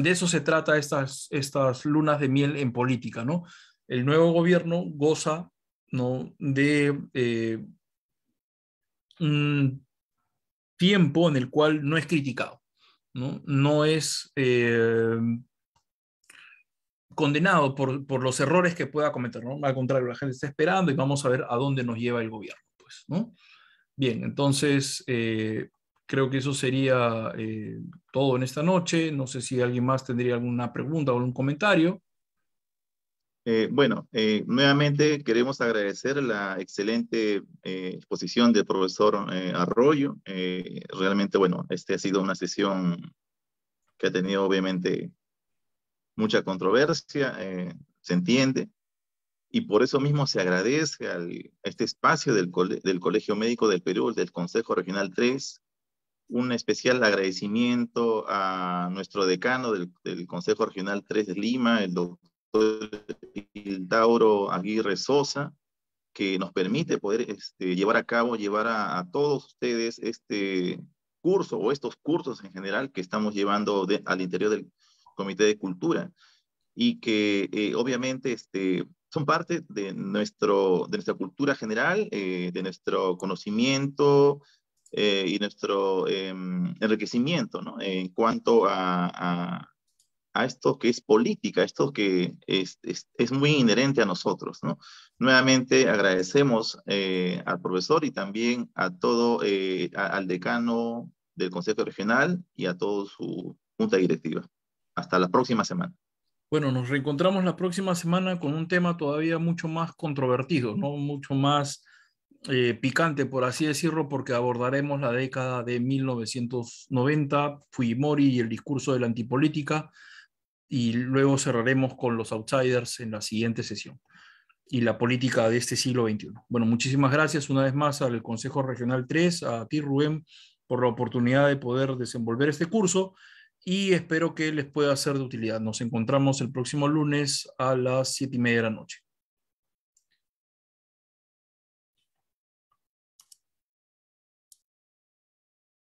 de eso se trata estas, estas lunas de miel en política, ¿no? El nuevo gobierno goza, ¿no? De eh, un tiempo en el cual no es criticado, ¿no? No es... Eh, condenado por, los errores que pueda cometer, ¿no? Al contrario, la gente está esperando y vamos a ver a dónde nos lleva el gobierno, pues, ¿no? Bien, entonces eh, creo que eso sería eh, todo en esta noche. No sé si alguien más tendría alguna pregunta o algún comentario. Eh, bueno, nuevamente queremos agradecer la excelente exposición del profesor Arroyo. realmente, bueno, este ha sido una sesión que ha tenido obviamente mucha controversia, eh, se entiende, y por eso mismo se agradece al, a este espacio del, Colegio Médico del Perú, del Consejo Regional 3, un especial agradecimiento a nuestro decano del, del Consejo Regional 3 de Lima, el doctor Tauro Aguirre Sosa, que nos permite poder este, llevar a cabo, llevar a, todos ustedes este curso o estos cursos en general que estamos llevando al interior del, Comité de Cultura, y que eh, obviamente este, son parte de, nuestro, de nuestra cultura general, eh, de nuestro conocimiento eh, y nuestro em, enriquecimiento en cuanto a, a, esto que es política, esto que es, muy inherente a nosotros. Nuevamente agradecemos al profesor y también a todo, al decano del Consejo Regional y a toda su junta directiva. Hasta la próxima semana. Bueno, nos reencontramos la próxima semana con un tema todavía mucho más controvertido, ¿no? Mucho más eh, picante, por así decirlo, porque abordaremos la década de 1990, Fujimori y el discurso de la antipolítica, y luego cerraremos con los outsiders en la siguiente sesión y la política de este siglo XXI. Bueno, muchísimas gracias una vez más al Consejo Regional 3, a ti Rubén, por la oportunidad de poder desenvolver este curso y espero que les pueda ser de utilidad. Nos encontramos el próximo lunes a las siete y media de la noche.